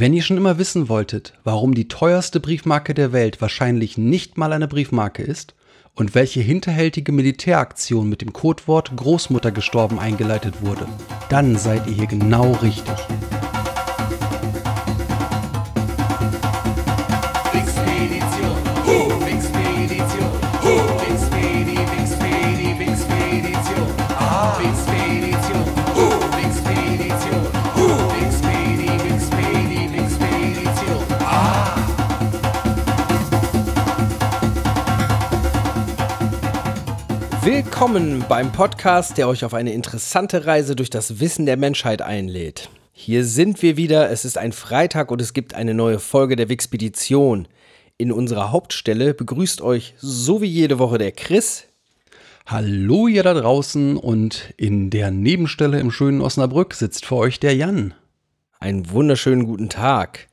Wenn ihr schon immer wissen wolltet, warum die teuerste Briefmarke der Welt wahrscheinlich nicht mal eine Briefmarke ist und welche hinterhältige Militäraktion mit dem Codewort Großmutter gestorben eingeleitet wurde, dann seid ihr hier genau richtig. willkommen beim Podcast, der euch auf eine interessante Reise durch das Wissen der Menschheit einlädt. Hier sind wir wieder, es ist ein Freitag und es gibt eine neue Folge der Wixpedition. In unserer Hauptstelle begrüßt euch so wie jede Woche der Chris. Hallo ihr da draußen und in der Nebenstelle im schönen Osnabrück sitzt vor euch der Jan. Einen wunderschönen guten Tag.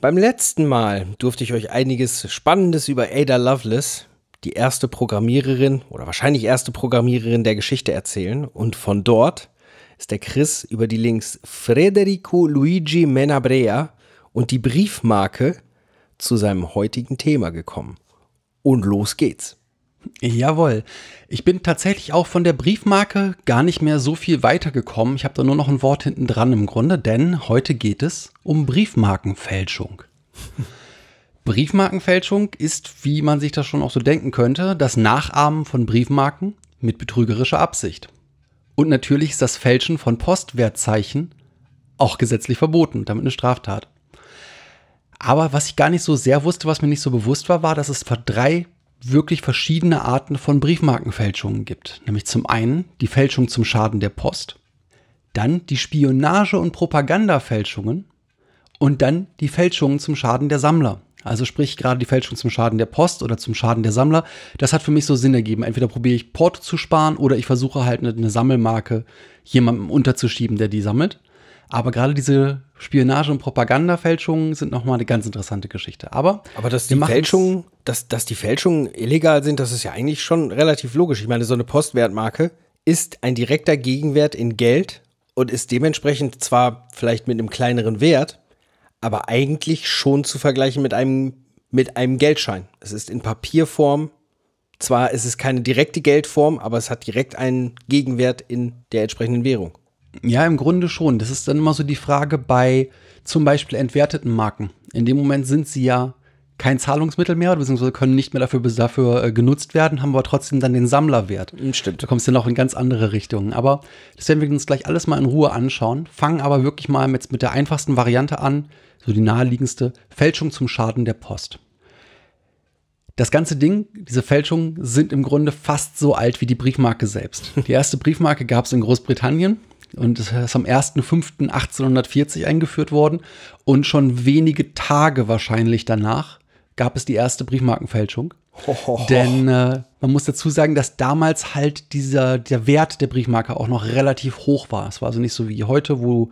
Beim letzten Mal durfte ich euch einiges Spannendes über Ada Lovelace, die erste Programmiererin oder wahrscheinlich erste Programmiererin der Geschichte erzählen. Und von dort ist der Chris über die Links Federico Luigi Menabrea und die Briefmarke zu seinem heutigen Thema gekommen. Und los geht's. Jawohl. Ich bin tatsächlich auch von der Briefmarke gar nicht mehr so viel weitergekommen. Ich habe da nur noch ein Wort hinten dran im Grunde, denn heute geht es um Briefmarkenfälschung. Briefmarkenfälschung ist, wie man sich das schon auch so denken könnte, das Nachahmen von Briefmarken mit betrügerischer Absicht. Und natürlich ist das Fälschen von Postwertzeichen auch gesetzlich verboten, damit eine Straftat. Aber was ich gar nicht so sehr wusste, was mir nicht so bewusst war, war, dass es drei wirklich verschiedene Arten von Briefmarkenfälschungen gibt. Nämlich zum einen die Fälschung zum Schaden der Post, dann die Spionage- und Propagandafälschungen und dann die Fälschungen zum Schaden der Sammler. Also sprich gerade die Fälschung zum Schaden der Post oder zum Schaden der Sammler. Das hat für mich so Sinn ergeben. Entweder probiere ich Port zu sparen oder ich versuche halt eine Sammelmarke jemandem unterzuschieben, der die sammelt. Aber gerade diese Spionage- und Propagandafälschungen sind nochmal eine ganz interessante Geschichte. Aber, Aber dass, die Fälschungen, dass, dass die Fälschungen illegal sind, das ist ja eigentlich schon relativ logisch. Ich meine, so eine Postwertmarke ist ein direkter Gegenwert in Geld und ist dementsprechend zwar vielleicht mit einem kleineren Wert, aber eigentlich schon zu vergleichen mit einem, mit einem Geldschein. Es ist in Papierform. Zwar ist es keine direkte Geldform, aber es hat direkt einen Gegenwert in der entsprechenden Währung. Ja, im Grunde schon. Das ist dann immer so die Frage bei zum Beispiel entwerteten Marken. In dem Moment sind sie ja kein Zahlungsmittel mehr, beziehungsweise können nicht mehr dafür, dafür äh, genutzt werden, haben aber trotzdem dann den Sammlerwert. Mm, stimmt. Da kommst du noch in ganz andere Richtungen. Aber das werden wir uns gleich alles mal in Ruhe anschauen. Fangen aber wirklich mal mit, mit der einfachsten Variante an, so die naheliegendste, Fälschung zum Schaden der Post. Das ganze Ding, diese Fälschungen sind im Grunde fast so alt wie die Briefmarke selbst. Die erste Briefmarke gab es in Großbritannien und es ist am 1.5.1840 eingeführt worden und schon wenige Tage wahrscheinlich danach gab es die erste Briefmarkenfälschung. Hohoho. Denn äh, man muss dazu sagen, dass damals halt dieser, der Wert der Briefmarke auch noch relativ hoch war. Es war also nicht so wie heute, wo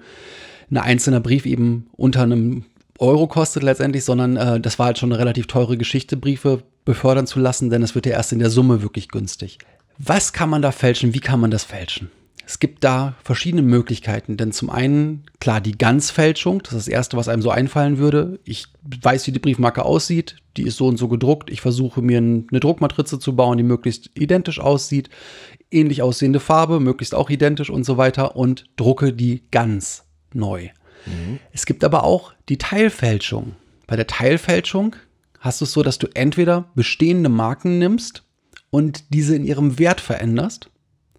ein einzelner Brief eben unter einem Euro kostet letztendlich, sondern äh, das war halt schon eine relativ teure Geschichte, Briefe befördern zu lassen, denn es wird ja erst in der Summe wirklich günstig. Was kann man da fälschen? Wie kann man das fälschen? Es gibt da verschiedene Möglichkeiten, denn zum einen, klar, die Ganzfälschung, das ist das Erste, was einem so einfallen würde. Ich weiß, wie die Briefmarke aussieht, die ist so und so gedruckt. Ich versuche mir eine Druckmatrize zu bauen, die möglichst identisch aussieht, ähnlich aussehende Farbe, möglichst auch identisch und so weiter und drucke die ganz neu. Mhm. Es gibt aber auch die Teilfälschung. Bei der Teilfälschung hast du es so, dass du entweder bestehende Marken nimmst und diese in ihrem Wert veränderst.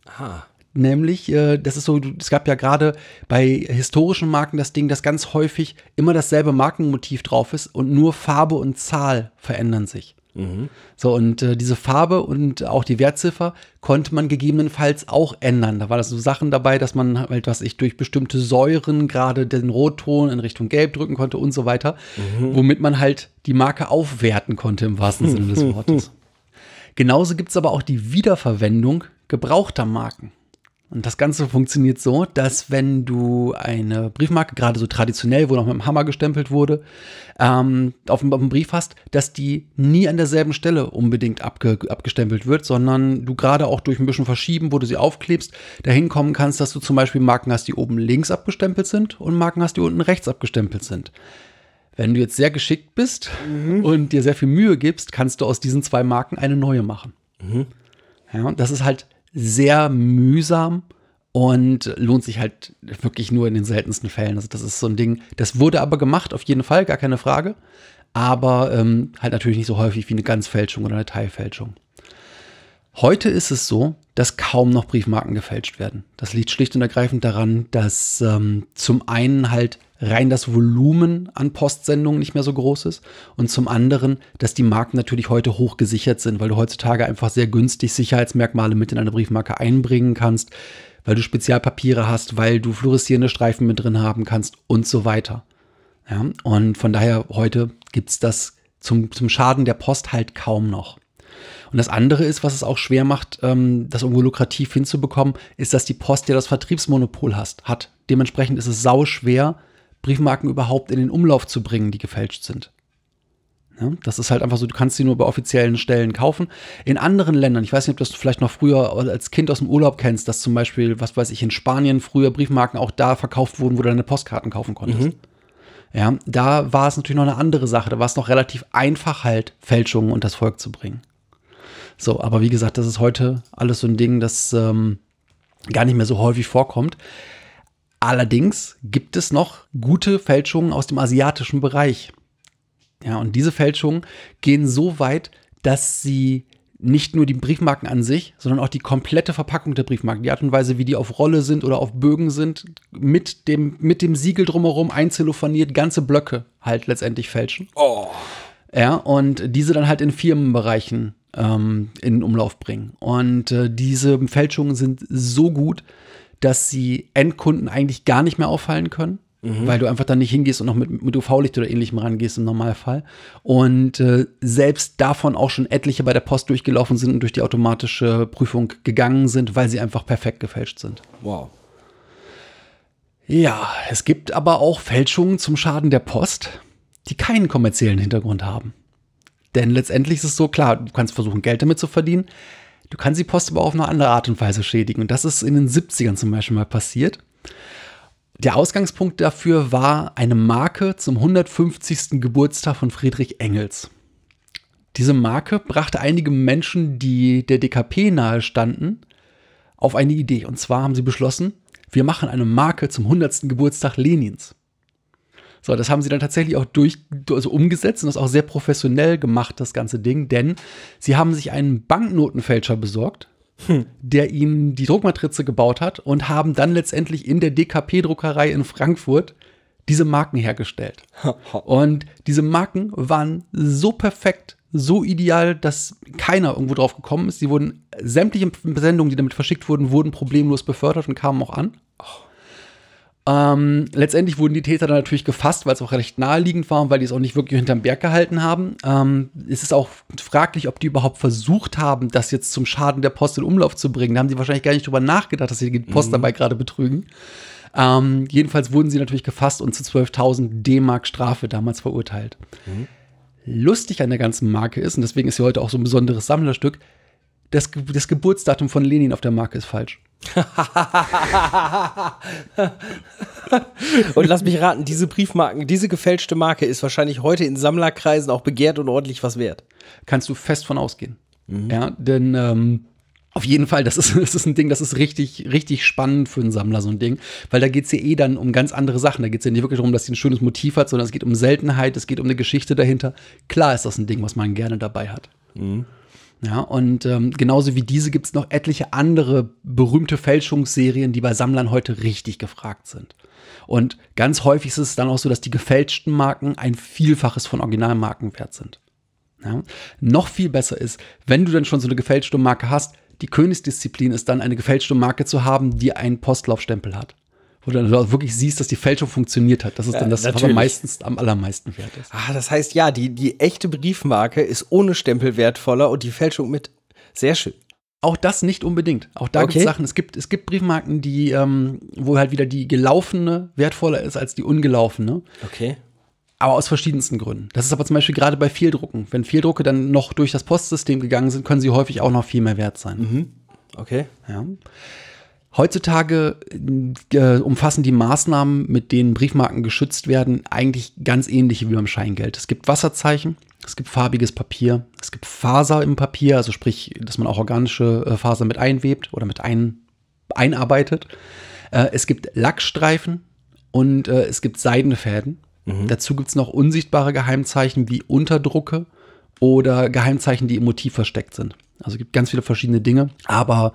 Aha nämlich, äh, das ist so, es gab ja gerade bei historischen Marken das Ding, dass ganz häufig immer dasselbe Markenmotiv drauf ist und nur Farbe und Zahl verändern sich. Mhm. So, und äh, diese Farbe und auch die Wertziffer konnte man gegebenenfalls auch ändern. Da waren so Sachen dabei, dass man halt, was ich, durch bestimmte Säuren gerade den Rotton in Richtung Gelb drücken konnte und so weiter, mhm. womit man halt die Marke aufwerten konnte im wahrsten Sinne des Wortes. Genauso gibt es aber auch die Wiederverwendung gebrauchter Marken. Und das Ganze funktioniert so, dass wenn du eine Briefmarke, gerade so traditionell, wo noch mit dem Hammer gestempelt wurde, ähm, auf, dem, auf dem Brief hast, dass die nie an derselben Stelle unbedingt abge, abgestempelt wird, sondern du gerade auch durch ein bisschen Verschieben, wo du sie aufklebst, dahin kommen kannst, dass du zum Beispiel Marken hast, die oben links abgestempelt sind und Marken hast, die unten rechts abgestempelt sind. Wenn du jetzt sehr geschickt bist mhm. und dir sehr viel Mühe gibst, kannst du aus diesen zwei Marken eine neue machen. Mhm. Ja, und das ist halt sehr mühsam und lohnt sich halt wirklich nur in den seltensten Fällen. Also das ist so ein Ding, das wurde aber gemacht, auf jeden Fall, gar keine Frage. Aber ähm, halt natürlich nicht so häufig wie eine Ganzfälschung oder eine Teilfälschung. Heute ist es so, dass kaum noch Briefmarken gefälscht werden. Das liegt schlicht und ergreifend daran, dass ähm, zum einen halt rein das Volumen an Postsendungen nicht mehr so groß ist und zum anderen, dass die Marken natürlich heute hoch gesichert sind, weil du heutzutage einfach sehr günstig Sicherheitsmerkmale mit in eine Briefmarke einbringen kannst, weil du Spezialpapiere hast, weil du fluoreszierende Streifen mit drin haben kannst und so weiter. Ja, und von daher heute gibt es das zum, zum Schaden der Post halt kaum noch. Und das andere ist, was es auch schwer macht, ähm, das irgendwo lukrativ hinzubekommen, ist, dass die Post ja das Vertriebsmonopol hast, hat. Dementsprechend ist es sau schwer, Briefmarken überhaupt in den Umlauf zu bringen, die gefälscht sind. Ja, das ist halt einfach so, du kannst sie nur bei offiziellen Stellen kaufen. In anderen Ländern, ich weiß nicht, ob das du vielleicht noch früher als Kind aus dem Urlaub kennst, dass zum Beispiel, was weiß ich, in Spanien früher Briefmarken auch da verkauft wurden, wo du deine Postkarten kaufen konntest. Mhm. Ja, da war es natürlich noch eine andere Sache. Da war es noch relativ einfach halt, Fälschungen unters Volk zu bringen. So, aber wie gesagt, das ist heute alles so ein Ding, das ähm, gar nicht mehr so häufig vorkommt. Allerdings gibt es noch gute Fälschungen aus dem asiatischen Bereich. Ja, und diese Fälschungen gehen so weit, dass sie nicht nur die Briefmarken an sich, sondern auch die komplette Verpackung der Briefmarken, die Art und Weise, wie die auf Rolle sind oder auf Bögen sind, mit dem, mit dem Siegel drumherum einzellophaniert, ganze Blöcke halt letztendlich fälschen. Oh. Ja, und diese dann halt in Firmenbereichen ähm, in Umlauf bringen. Und äh, diese Fälschungen sind so gut, dass sie Endkunden eigentlich gar nicht mehr auffallen können. Mhm. Weil du einfach dann nicht hingehst und noch mit, mit UV-Licht oder ähnlichem rangehst im Normalfall. Und äh, selbst davon auch schon etliche bei der Post durchgelaufen sind und durch die automatische Prüfung gegangen sind, weil sie einfach perfekt gefälscht sind. Wow. Ja, es gibt aber auch Fälschungen zum Schaden der Post, die keinen kommerziellen Hintergrund haben. Denn letztendlich ist es so, klar, du kannst versuchen, Geld damit zu verdienen. Du kannst die Post aber auch auf eine andere Art und Weise schädigen. Und das ist in den 70ern zum Beispiel mal passiert. Der Ausgangspunkt dafür war eine Marke zum 150. Geburtstag von Friedrich Engels. Diese Marke brachte einige Menschen, die der DKP nahestanden, auf eine Idee. Und zwar haben sie beschlossen, wir machen eine Marke zum 100. Geburtstag Lenins. So, das haben sie dann tatsächlich auch durch, also umgesetzt und das auch sehr professionell gemacht, das ganze Ding, denn sie haben sich einen Banknotenfälscher besorgt, hm. der ihnen die Druckmatrize gebaut hat und haben dann letztendlich in der DKP-Druckerei in Frankfurt diese Marken hergestellt. Und diese Marken waren so perfekt, so ideal, dass keiner irgendwo drauf gekommen ist. Sie wurden sämtliche Sendungen, die damit verschickt wurden, wurden problemlos befördert und kamen auch an. Oh. Ähm, letztendlich wurden die Täter dann natürlich gefasst, weil es auch recht naheliegend war und weil die es auch nicht wirklich hinterm Berg gehalten haben. Ähm, es ist auch fraglich, ob die überhaupt versucht haben, das jetzt zum Schaden der Post in Umlauf zu bringen. Da haben sie wahrscheinlich gar nicht drüber nachgedacht, dass sie die Post mhm. dabei gerade betrügen. Ähm, jedenfalls wurden sie natürlich gefasst und zu 12.000 D-Mark Strafe damals verurteilt. Mhm. Lustig an der ganzen Marke ist, und deswegen ist sie heute auch so ein besonderes Sammlerstück, das, das Geburtsdatum von Lenin auf der Marke ist falsch. und lass mich raten, diese Briefmarken, diese gefälschte Marke ist wahrscheinlich heute in Sammlerkreisen auch begehrt und ordentlich was wert. Kannst du fest von ausgehen. Mhm. Ja, denn ähm, auf jeden Fall, das ist, das ist ein Ding, das ist richtig, richtig spannend für einen Sammler, so ein Ding. Weil da geht es ja eh dann um ganz andere Sachen. Da geht es ja nicht wirklich darum, dass sie ein schönes Motiv hat, sondern es geht um Seltenheit, es geht um eine Geschichte dahinter. Klar ist das ein Ding, was man gerne dabei hat. Mhm. Ja, und ähm, genauso wie diese gibt es noch etliche andere berühmte Fälschungsserien, die bei Sammlern heute richtig gefragt sind. Und ganz häufig ist es dann auch so, dass die gefälschten Marken ein Vielfaches von Originalmarken wert sind. Ja? Noch viel besser ist, wenn du dann schon so eine gefälschte Marke hast, die Königsdisziplin ist dann, eine gefälschte Marke zu haben, die einen Postlaufstempel hat wo du dann wirklich siehst, dass die Fälschung funktioniert hat. Das ist ja, dann das, natürlich. was am, meistens, am allermeisten wert ist. Ah, das heißt, ja, die, die echte Briefmarke ist ohne Stempel wertvoller und die Fälschung mit. Sehr schön. Auch das nicht unbedingt. Auch da okay. gibt es Sachen. Es gibt, es gibt Briefmarken, die, ähm, wo halt wieder die gelaufene wertvoller ist als die ungelaufene. Okay. Aber aus verschiedensten Gründen. Das ist aber zum Beispiel gerade bei Vieldrucken. Wenn Vieldrucke dann noch durch das Postsystem gegangen sind, können sie häufig auch noch viel mehr wert sein. Mhm. Okay. Ja. Heutzutage äh, umfassen die Maßnahmen, mit denen Briefmarken geschützt werden, eigentlich ganz ähnliche wie beim Scheingeld. Es gibt Wasserzeichen, es gibt farbiges Papier, es gibt Faser im Papier, also sprich, dass man auch organische äh, Faser mit einwebt oder mit ein, einarbeitet. Äh, es gibt Lackstreifen und äh, es gibt Seidenfäden. Mhm. Dazu gibt es noch unsichtbare Geheimzeichen wie Unterdrucke oder Geheimzeichen, die im Motiv versteckt sind. Also es gibt ganz viele verschiedene Dinge, aber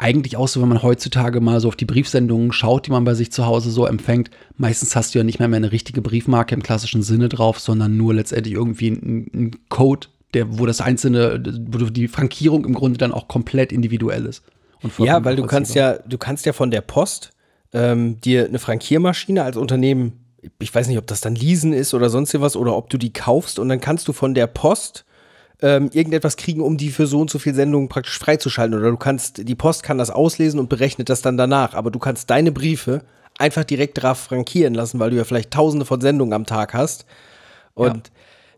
eigentlich auch so, wenn man heutzutage mal so auf die Briefsendungen schaut, die man bei sich zu Hause so empfängt, meistens hast du ja nicht mehr, mehr eine richtige Briefmarke im klassischen Sinne drauf, sondern nur letztendlich irgendwie einen Code, der, wo das einzelne, wo die Frankierung im Grunde dann auch komplett individuell ist. ja, weil du kannst ja, du kannst ja von der Post ähm, dir eine Frankiermaschine als Unternehmen, ich weiß nicht, ob das dann leasen ist oder sonst was, oder ob du die kaufst und dann kannst du von der Post ähm, irgendetwas kriegen, um die für so und so viel Sendungen praktisch freizuschalten. Oder du kannst, die Post kann das auslesen und berechnet das dann danach. Aber du kannst deine Briefe einfach direkt drauf frankieren lassen, weil du ja vielleicht tausende von Sendungen am Tag hast. Und ja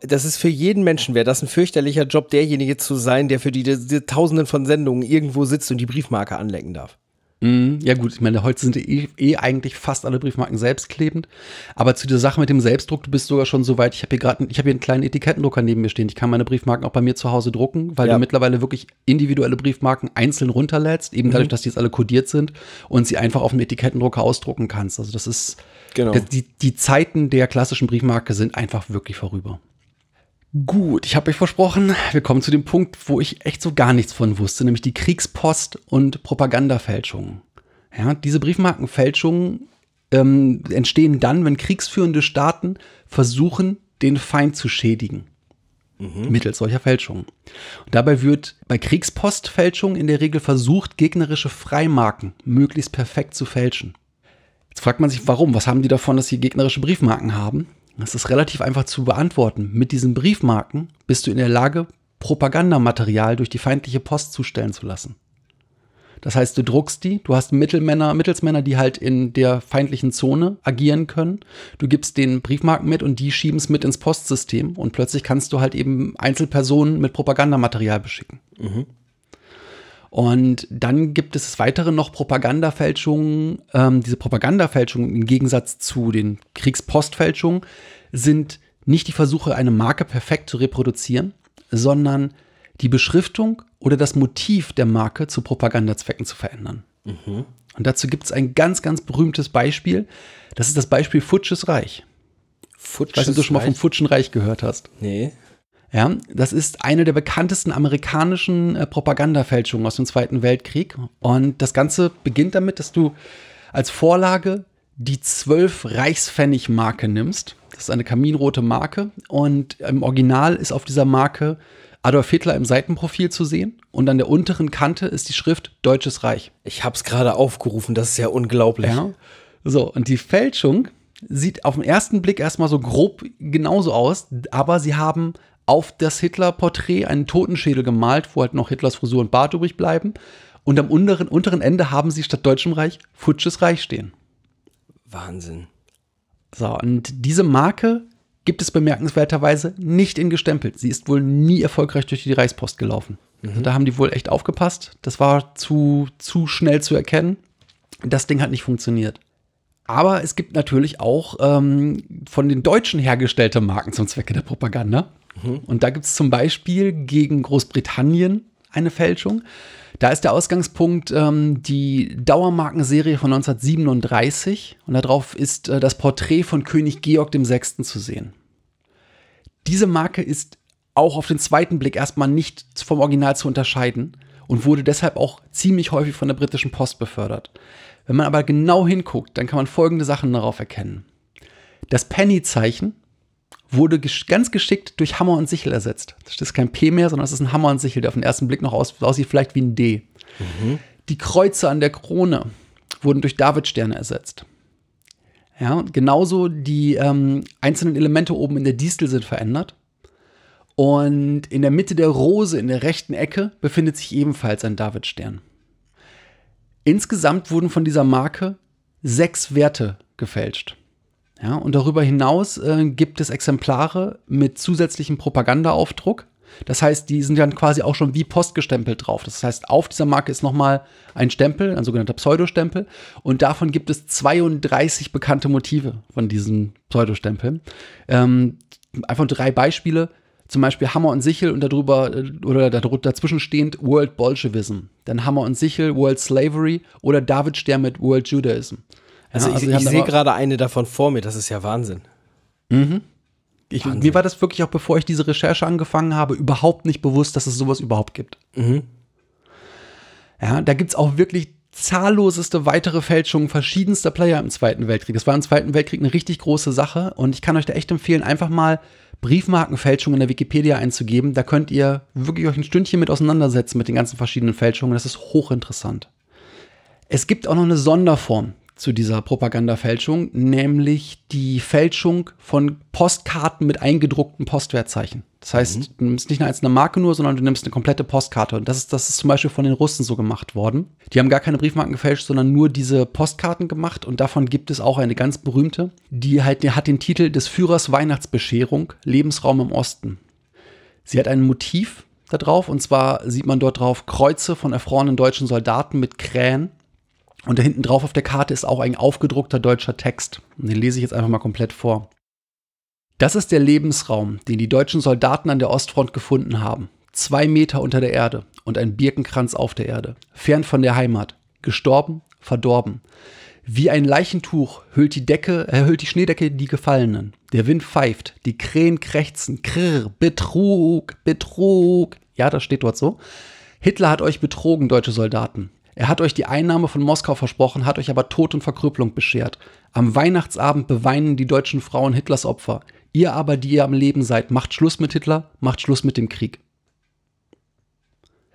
das ist für jeden Menschen, wäre das ein fürchterlicher Job, derjenige zu sein, der für die, die, die, Tausenden von Sendungen irgendwo sitzt und die Briefmarke anlecken darf. Mhm. ja gut, ich meine, heute sind eh, eh, eigentlich fast alle Briefmarken selbstklebend. Aber zu der Sache mit dem Selbstdruck, du bist sogar schon so weit. Ich habe hier gerade, ich habe hier einen kleinen Etikettendrucker neben mir stehen. Ich kann meine Briefmarken auch bei mir zu Hause drucken, weil ja. du mittlerweile wirklich individuelle Briefmarken einzeln runterlädst, eben mhm. dadurch, dass die jetzt alle kodiert sind und sie einfach auf dem Etikettendrucker ausdrucken kannst. Also das ist genau. die, die Zeiten der klassischen Briefmarke sind einfach wirklich vorüber. Gut, ich habe euch versprochen, wir kommen zu dem Punkt, wo ich echt so gar nichts von wusste, nämlich die Kriegspost und Propagandafälschungen. Ja, diese Briefmarkenfälschungen ähm, entstehen dann, wenn kriegsführende Staaten versuchen, den Feind zu schädigen. Mhm. Mittels solcher Fälschungen. Und dabei wird bei Kriegspostfälschungen in der Regel versucht, gegnerische Freimarken möglichst perfekt zu fälschen. Jetzt fragt man sich, warum? Was haben die davon, dass sie gegnerische Briefmarken haben? Das ist relativ einfach zu beantworten. Mit diesen Briefmarken bist du in der Lage, Propagandamaterial durch die feindliche Post zustellen zu lassen. Das heißt, du druckst die, du hast Mittelmänner, Mittelsmänner, die halt in der feindlichen Zone agieren können. Du gibst den Briefmarken mit und die schieben es mit ins Postsystem und plötzlich kannst du halt eben Einzelpersonen mit Propagandamaterial beschicken. Mhm. Und dann gibt es weitere noch Propagandafälschungen. Ähm, diese Propagandafälschungen im Gegensatz zu den Kriegspostfälschungen sind nicht die Versuche, eine Marke perfekt zu reproduzieren, sondern die Beschriftung oder das Motiv der Marke zu Propagandazwecken zu verändern. Mhm. Und dazu gibt es ein ganz, ganz berühmtes Beispiel. Das ist das Beispiel Futsches Reich. Futsches ich weiß nicht, ob du schon mal vom Futschen Reich gehört hast. Nee. Ja, das ist eine der bekanntesten amerikanischen äh, Propagandafälschungen aus dem Zweiten Weltkrieg. Und das Ganze beginnt damit, dass du als Vorlage die zwölf Reichspfennig-Marke nimmst. Das ist eine kaminrote Marke. Und im Original ist auf dieser Marke Adolf Hitler im Seitenprofil zu sehen. Und an der unteren Kante ist die Schrift Deutsches Reich. Ich habe es gerade aufgerufen. Das ist ja unglaublich. Ja. So, und die Fälschung sieht auf den ersten Blick erstmal so grob genauso aus, aber sie haben auf das Hitler-Porträt einen Totenschädel gemalt, wo halt noch Hitlers Frisur und Bart übrig bleiben. Und am unteren, unteren Ende haben sie statt Deutschem Reich Futsches Reich stehen. Wahnsinn. So, und diese Marke gibt es bemerkenswerterweise nicht in gestempelt. Sie ist wohl nie erfolgreich durch die Reichspost gelaufen. Also mhm. Also da haben die wohl echt aufgepasst. Das war zu, zu schnell zu erkennen. Das Ding hat nicht funktioniert. Aber es gibt natürlich auch ähm, von den Deutschen hergestellte Marken zum Zwecke der Propaganda. Mhm. Und da gibt es zum Beispiel gegen Großbritannien eine Fälschung. Da ist der Ausgangspunkt ähm, die Dauermarkenserie von 1937 und darauf ist äh, das Porträt von König Georg VI. zu sehen. Diese Marke ist auch auf den zweiten Blick erstmal nicht vom Original zu unterscheiden und wurde deshalb auch ziemlich häufig von der britischen Post befördert. Wenn man aber genau hinguckt, dann kann man folgende Sachen darauf erkennen. Das Penny-Zeichen wurde ganz geschickt durch Hammer und Sichel ersetzt. Das ist kein P mehr, sondern es ist ein Hammer und Sichel, der auf den ersten Blick noch aussieht vielleicht wie ein D. Mhm. Die Kreuze an der Krone wurden durch Davidsterne ersetzt. Ja, genauso die ähm, einzelnen Elemente oben in der Distel sind verändert. Und in der Mitte der Rose, in der rechten Ecke, befindet sich ebenfalls ein Davidstern. Insgesamt wurden von dieser Marke sechs Werte gefälscht. Ja, und darüber hinaus äh, gibt es Exemplare mit zusätzlichem Propagandaaufdruck. Das heißt, die sind dann quasi auch schon wie Post gestempelt drauf. Das heißt, auf dieser Marke ist nochmal ein Stempel, ein sogenannter Pseudostempel. Und davon gibt es 32 bekannte Motive von diesen Pseudostempeln. Ähm, einfach drei Beispiele zum Beispiel Hammer und Sichel und darüber äh, oder dazwischen stehend World Bolschewism, dann Hammer und Sichel, World Slavery oder David Stern mit World Judaism. Also, also ich, ich sehe gerade eine davon vor mir, das ist ja Wahnsinn. Mhm. Ich, Wahnsinn. Mir war das wirklich auch, bevor ich diese Recherche angefangen habe, überhaupt nicht bewusst, dass es sowas überhaupt gibt. Mhm. Ja, da gibt es auch wirklich zahlloseste weitere Fälschungen verschiedenster Player im Zweiten Weltkrieg. Das war im Zweiten Weltkrieg eine richtig große Sache und ich kann euch da echt empfehlen, einfach mal Briefmarkenfälschung in der Wikipedia einzugeben. Da könnt ihr wirklich euch ein Stündchen mit auseinandersetzen mit den ganzen verschiedenen Fälschungen. Das ist hochinteressant. Es gibt auch noch eine Sonderform zu dieser Propagandafälschung, nämlich die Fälschung von Postkarten mit eingedruckten Postwertzeichen. Das heißt, mhm. du nimmst nicht eine einzelne Marke nur, sondern du nimmst eine komplette Postkarte. Und das ist, das ist zum Beispiel von den Russen so gemacht worden. Die haben gar keine Briefmarken gefälscht, sondern nur diese Postkarten gemacht. Und davon gibt es auch eine ganz berühmte, die halt, die hat den Titel des Führers Weihnachtsbescherung, Lebensraum im Osten. Sie hat ein Motiv da drauf, und zwar sieht man dort drauf Kreuze von erfrorenen deutschen Soldaten mit Krähen. Und da hinten drauf auf der Karte ist auch ein aufgedruckter deutscher Text. Und den lese ich jetzt einfach mal komplett vor. Das ist der Lebensraum, den die deutschen Soldaten an der Ostfront gefunden haben. Zwei Meter unter der Erde und ein Birkenkranz auf der Erde, fern von der Heimat, gestorben, verdorben. Wie ein Leichentuch hüllt die Decke, erhüllt äh, die Schneedecke die Gefallenen. Der Wind pfeift, die Krähen krächzen, krrr, Betrug, Betrug. Ja, das steht dort so. Hitler hat euch betrogen, deutsche Soldaten. Er hat euch die Einnahme von Moskau versprochen, hat euch aber Tod und Verkrüppelung beschert. Am Weihnachtsabend beweinen die deutschen Frauen Hitlers Opfer. Ihr aber, die ihr am Leben seid, macht Schluss mit Hitler, macht Schluss mit dem Krieg.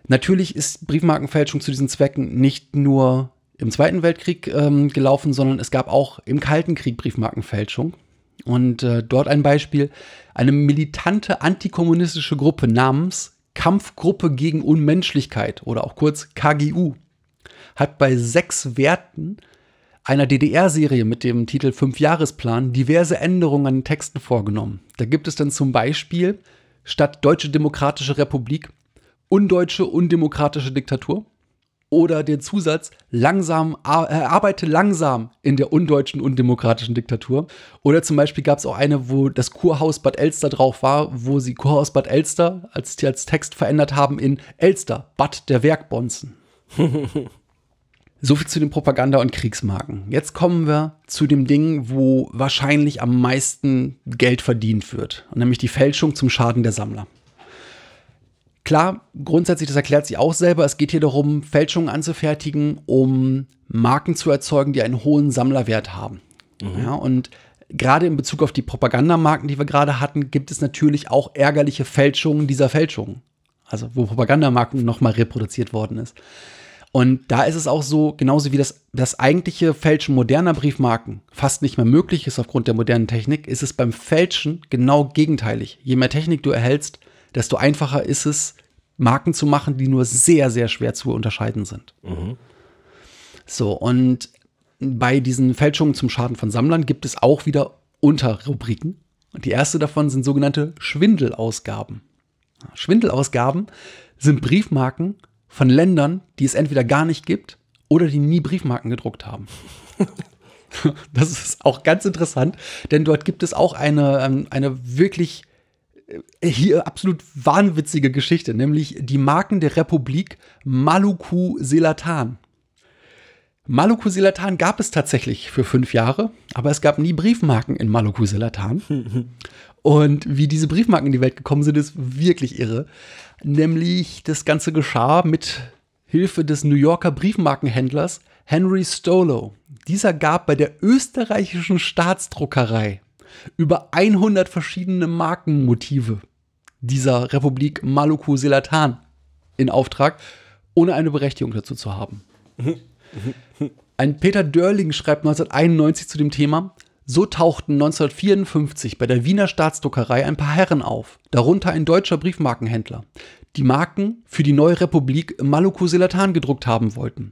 Natürlich ist Briefmarkenfälschung zu diesen Zwecken nicht nur im Zweiten Weltkrieg ähm, gelaufen, sondern es gab auch im Kalten Krieg Briefmarkenfälschung. Und äh, dort ein Beispiel, eine militante antikommunistische Gruppe namens Kampfgruppe gegen Unmenschlichkeit oder auch kurz KGU hat bei sechs Werten einer DDR-Serie mit dem Titel Fünfjahresplan diverse Änderungen an den Texten vorgenommen. Da gibt es dann zum Beispiel statt Deutsche Demokratische Republik undeutsche undemokratische Diktatur oder den Zusatz langsam äh, arbeite langsam in der undeutschen undemokratischen Diktatur oder zum Beispiel gab es auch eine wo das Kurhaus Bad Elster drauf war wo sie Kurhaus Bad Elster als als Text verändert haben in Elster Bad der Werkbonzen So viel zu den Propaganda- und Kriegsmarken. Jetzt kommen wir zu dem Ding, wo wahrscheinlich am meisten Geld verdient wird, nämlich die Fälschung zum Schaden der Sammler. Klar, grundsätzlich, das erklärt sich auch selber, es geht hier darum, Fälschungen anzufertigen, um Marken zu erzeugen, die einen hohen Sammlerwert haben. Mhm. Ja, und gerade in Bezug auf die Propagandamarken, die wir gerade hatten, gibt es natürlich auch ärgerliche Fälschungen dieser Fälschungen. Also wo Propagandamarken nochmal reproduziert worden ist. Und da ist es auch so, genauso wie das, das eigentliche Fälschen moderner Briefmarken fast nicht mehr möglich ist aufgrund der modernen Technik, ist es beim Fälschen genau gegenteilig. Je mehr Technik du erhältst, desto einfacher ist es, Marken zu machen, die nur sehr, sehr schwer zu unterscheiden sind. Mhm. So, und bei diesen Fälschungen zum Schaden von Sammlern gibt es auch wieder Unterrubriken. Und die erste davon sind sogenannte Schwindelausgaben. Schwindelausgaben sind Briefmarken, von Ländern, die es entweder gar nicht gibt oder die nie Briefmarken gedruckt haben. das ist auch ganz interessant, denn dort gibt es auch eine, ähm, eine wirklich äh, hier absolut wahnwitzige Geschichte, nämlich die Marken der Republik Maluku Selatan. Maluku Selatan gab es tatsächlich für fünf Jahre, aber es gab nie Briefmarken in Maluku Selatan. Und wie diese Briefmarken in die Welt gekommen sind, ist wirklich irre. Nämlich das Ganze geschah mit Hilfe des New Yorker Briefmarkenhändlers Henry Stolo. Dieser gab bei der österreichischen Staatsdruckerei über 100 verschiedene Markenmotive dieser Republik Maluku Selatan in Auftrag, ohne eine Berechtigung dazu zu haben. Mhm. Mhm. Ein Peter Dörling schreibt 1991 zu dem Thema, so tauchten 1954 bei der Wiener Staatsdruckerei ein paar Herren auf, darunter ein deutscher Briefmarkenhändler, die Marken für die neue Republik im Maluku-Selatan gedruckt haben wollten.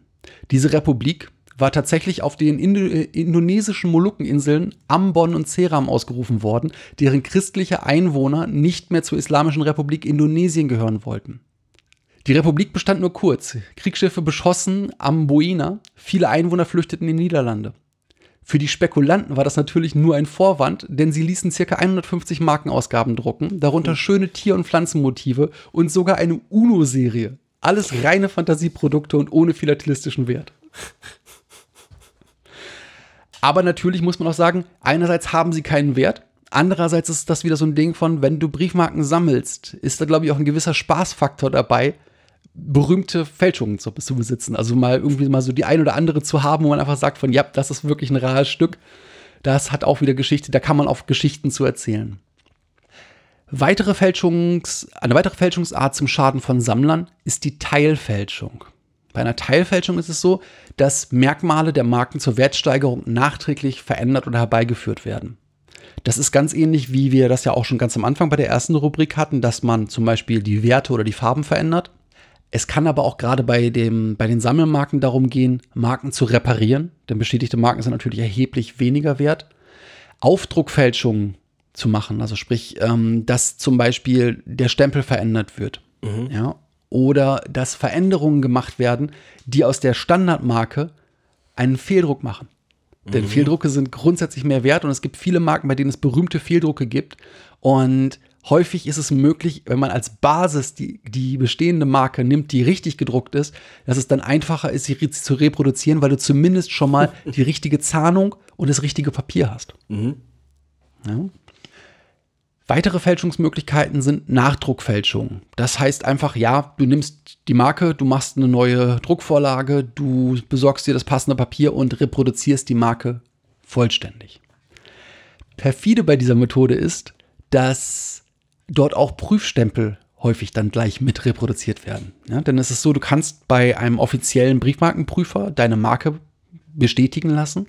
Diese Republik war tatsächlich auf den Indo äh, indonesischen Molukkeninseln Ambon und Seram ausgerufen worden, deren christliche Einwohner nicht mehr zur Islamischen Republik Indonesien gehören wollten. Die Republik bestand nur kurz. Kriegsschiffe beschossen Amboina, viele Einwohner flüchteten in die Niederlande. Für die Spekulanten war das natürlich nur ein Vorwand, denn sie ließen ca. 150 Markenausgaben drucken, darunter hm. schöne Tier- und Pflanzenmotive und sogar eine UNO-Serie. Alles hm. reine Fantasieprodukte und ohne philatelistischen Wert. Aber natürlich muss man auch sagen, einerseits haben sie keinen Wert, andererseits ist das wieder so ein Ding von, wenn du Briefmarken sammelst, ist da glaube ich auch ein gewisser Spaßfaktor dabei, berühmte Fälschungen zu, besitzen. Also mal irgendwie mal so die ein oder andere zu haben, wo man einfach sagt von, ja, das ist wirklich ein rares Stück. Das hat auch wieder Geschichte, da kann man auf Geschichten zu erzählen. Weitere Fälschungs, eine weitere Fälschungsart zum Schaden von Sammlern ist die Teilfälschung. Bei einer Teilfälschung ist es so, dass Merkmale der Marken zur Wertsteigerung nachträglich verändert oder herbeigeführt werden. Das ist ganz ähnlich, wie wir das ja auch schon ganz am Anfang bei der ersten Rubrik hatten, dass man zum Beispiel die Werte oder die Farben verändert. Es kann aber auch gerade bei, dem, bei den Sammelmarken darum gehen, Marken zu reparieren, denn bestätigte Marken sind natürlich erheblich weniger wert. Aufdruckfälschungen zu machen, also sprich, ähm, dass zum Beispiel der Stempel verändert wird. Mhm. Ja? Oder dass Veränderungen gemacht werden, die aus der Standardmarke einen Fehldruck machen. Denn mhm. Fehldrucke sind grundsätzlich mehr wert und es gibt viele Marken, bei denen es berühmte Fehldrucke gibt. Und häufig ist es möglich, wenn man als Basis die, die bestehende Marke nimmt, die richtig gedruckt ist, dass es dann einfacher ist, sie zu reproduzieren, weil du zumindest schon mal die richtige Zahnung und das richtige Papier hast. Mhm. Ja. Weitere Fälschungsmöglichkeiten sind Nachdruckfälschungen. Das heißt einfach, ja, du nimmst die Marke, du machst eine neue Druckvorlage, du besorgst dir das passende Papier und reproduzierst die Marke vollständig. Perfide bei dieser Methode ist, dass dort auch Prüfstempel häufig dann gleich mit reproduziert werden. Ja, denn es ist so, du kannst bei einem offiziellen Briefmarkenprüfer deine Marke bestätigen lassen.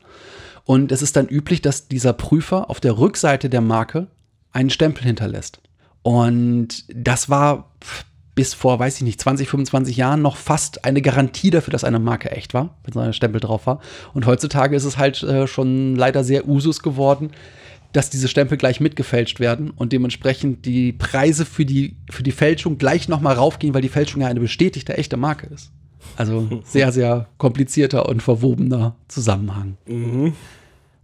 Und es ist dann üblich, dass dieser Prüfer auf der Rückseite der Marke einen Stempel hinterlässt. Und das war bis vor, weiß ich nicht, 20, 25 Jahren noch fast eine Garantie dafür, dass eine Marke echt war, wenn so ein Stempel drauf war. Und heutzutage ist es halt äh, schon leider sehr Usus geworden, dass diese Stempel gleich mitgefälscht werden und dementsprechend die Preise für die, für die Fälschung gleich nochmal raufgehen, weil die Fälschung ja eine bestätigte echte Marke ist. Also sehr, sehr komplizierter und verwobener Zusammenhang. Mhm.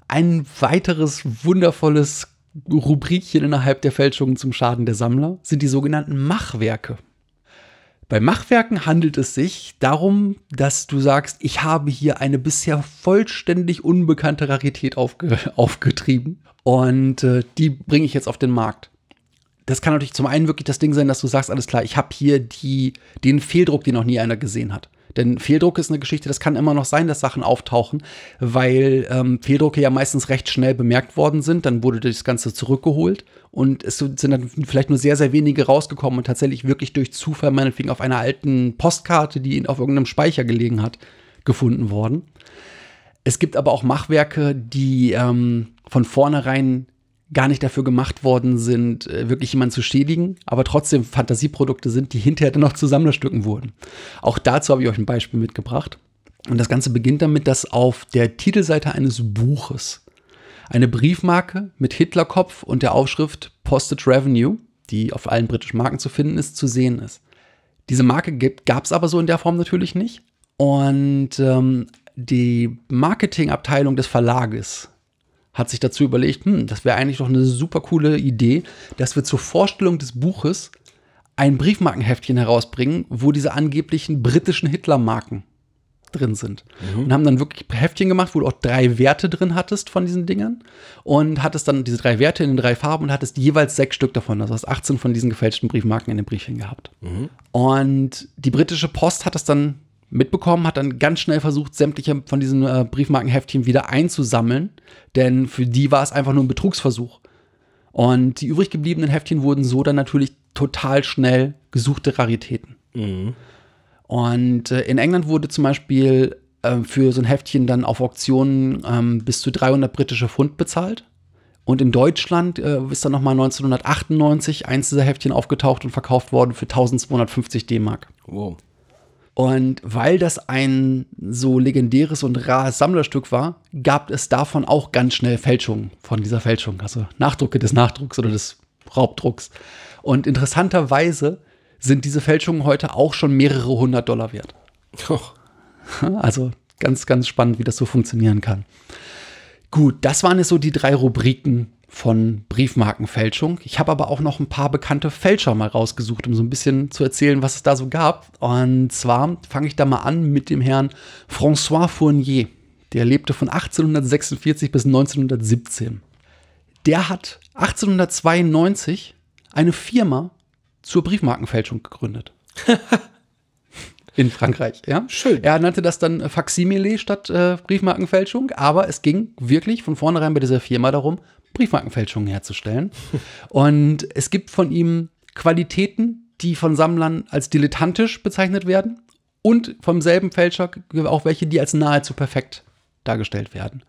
Ein weiteres wundervolles Rubrikchen innerhalb der Fälschungen zum Schaden der Sammler sind die sogenannten Machwerke. Bei Machwerken handelt es sich darum, dass du sagst, ich habe hier eine bisher vollständig unbekannte Rarität aufge aufgetrieben und äh, die bringe ich jetzt auf den Markt. Das kann natürlich zum einen wirklich das Ding sein, dass du sagst, alles klar, ich habe hier die, den Fehldruck, den noch nie einer gesehen hat. Denn Fehldruck ist eine Geschichte, das kann immer noch sein, dass Sachen auftauchen, weil ähm, Fehldrucke ja meistens recht schnell bemerkt worden sind. Dann wurde das Ganze zurückgeholt und es sind dann vielleicht nur sehr, sehr wenige rausgekommen und tatsächlich wirklich durch Zufall, meinetwegen auf einer alten Postkarte, die auf irgendeinem Speicher gelegen hat, gefunden worden. Es gibt aber auch Machwerke, die ähm, von vornherein gar nicht dafür gemacht worden sind, äh, wirklich jemanden zu schädigen, aber trotzdem Fantasieprodukte sind, die hinterher dann noch zu Sammlerstücken wurden. Auch dazu habe ich euch ein Beispiel mitgebracht. Und das Ganze beginnt damit, dass auf der Titelseite eines Buches eine Briefmarke mit Hitlerkopf und der Aufschrift Postage Revenue, die auf allen britischen Marken zu finden ist, zu sehen ist. Diese Marke gab es aber so in der Form natürlich nicht. Und ähm, die Marketingabteilung des Verlages hat sich dazu überlegt, hm, das wäre eigentlich doch eine super coole Idee, dass wir zur Vorstellung des Buches ein Briefmarkenheftchen herausbringen, wo diese angeblichen britischen Hitlermarken drin sind. Mhm. Und haben dann wirklich Heftchen gemacht, wo du auch drei Werte drin hattest von diesen Dingern. Und hattest dann diese drei Werte in den drei Farben und hattest jeweils sechs Stück davon. Das heißt, 18 von diesen gefälschten Briefmarken in den Briefchen gehabt. Mhm. Und die britische Post hat das dann mitbekommen, hat dann ganz schnell versucht, sämtliche von diesen äh, Briefmarkenheftchen wieder einzusammeln, denn für die war es einfach nur ein Betrugsversuch. Und die übrig gebliebenen Heftchen wurden so dann natürlich total schnell gesuchte Raritäten. Mhm. Und äh, in England wurde zum Beispiel äh, für so ein Heftchen dann auf Auktionen ähm, bis zu 300 britische Pfund bezahlt. Und in Deutschland äh, ist dann nochmal 1998 eins dieser Heftchen aufgetaucht und verkauft worden für 1250 D-Mark. Wow. Und weil das ein so legendäres und rares Sammlerstück war, gab es davon auch ganz schnell Fälschungen von dieser Fälschung, also Nachdrucke des Nachdrucks oder des Raubdrucks. Und interessanterweise sind diese Fälschungen heute auch schon mehrere hundert Dollar wert. Oh. Also ganz, ganz spannend, wie das so funktionieren kann. Gut, das waren jetzt so die drei Rubriken von Briefmarkenfälschung. Ich habe aber auch noch ein paar bekannte Fälscher mal rausgesucht, um so ein bisschen zu erzählen, was es da so gab. Und zwar fange ich da mal an mit dem Herrn François Fournier. Der lebte von 1846 bis 1917. Der hat 1892 eine Firma zur Briefmarkenfälschung gegründet. In Frankreich, ja. Schön. Er nannte das dann äh, Faximile statt äh, Briefmarkenfälschung, aber es ging wirklich von vornherein bei dieser Firma darum, Briefmarkenfälschungen herzustellen. Und es gibt von ihm Qualitäten, die von Sammlern als dilettantisch bezeichnet werden und vom selben Fälscher auch welche, die als nahezu perfekt dargestellt werden.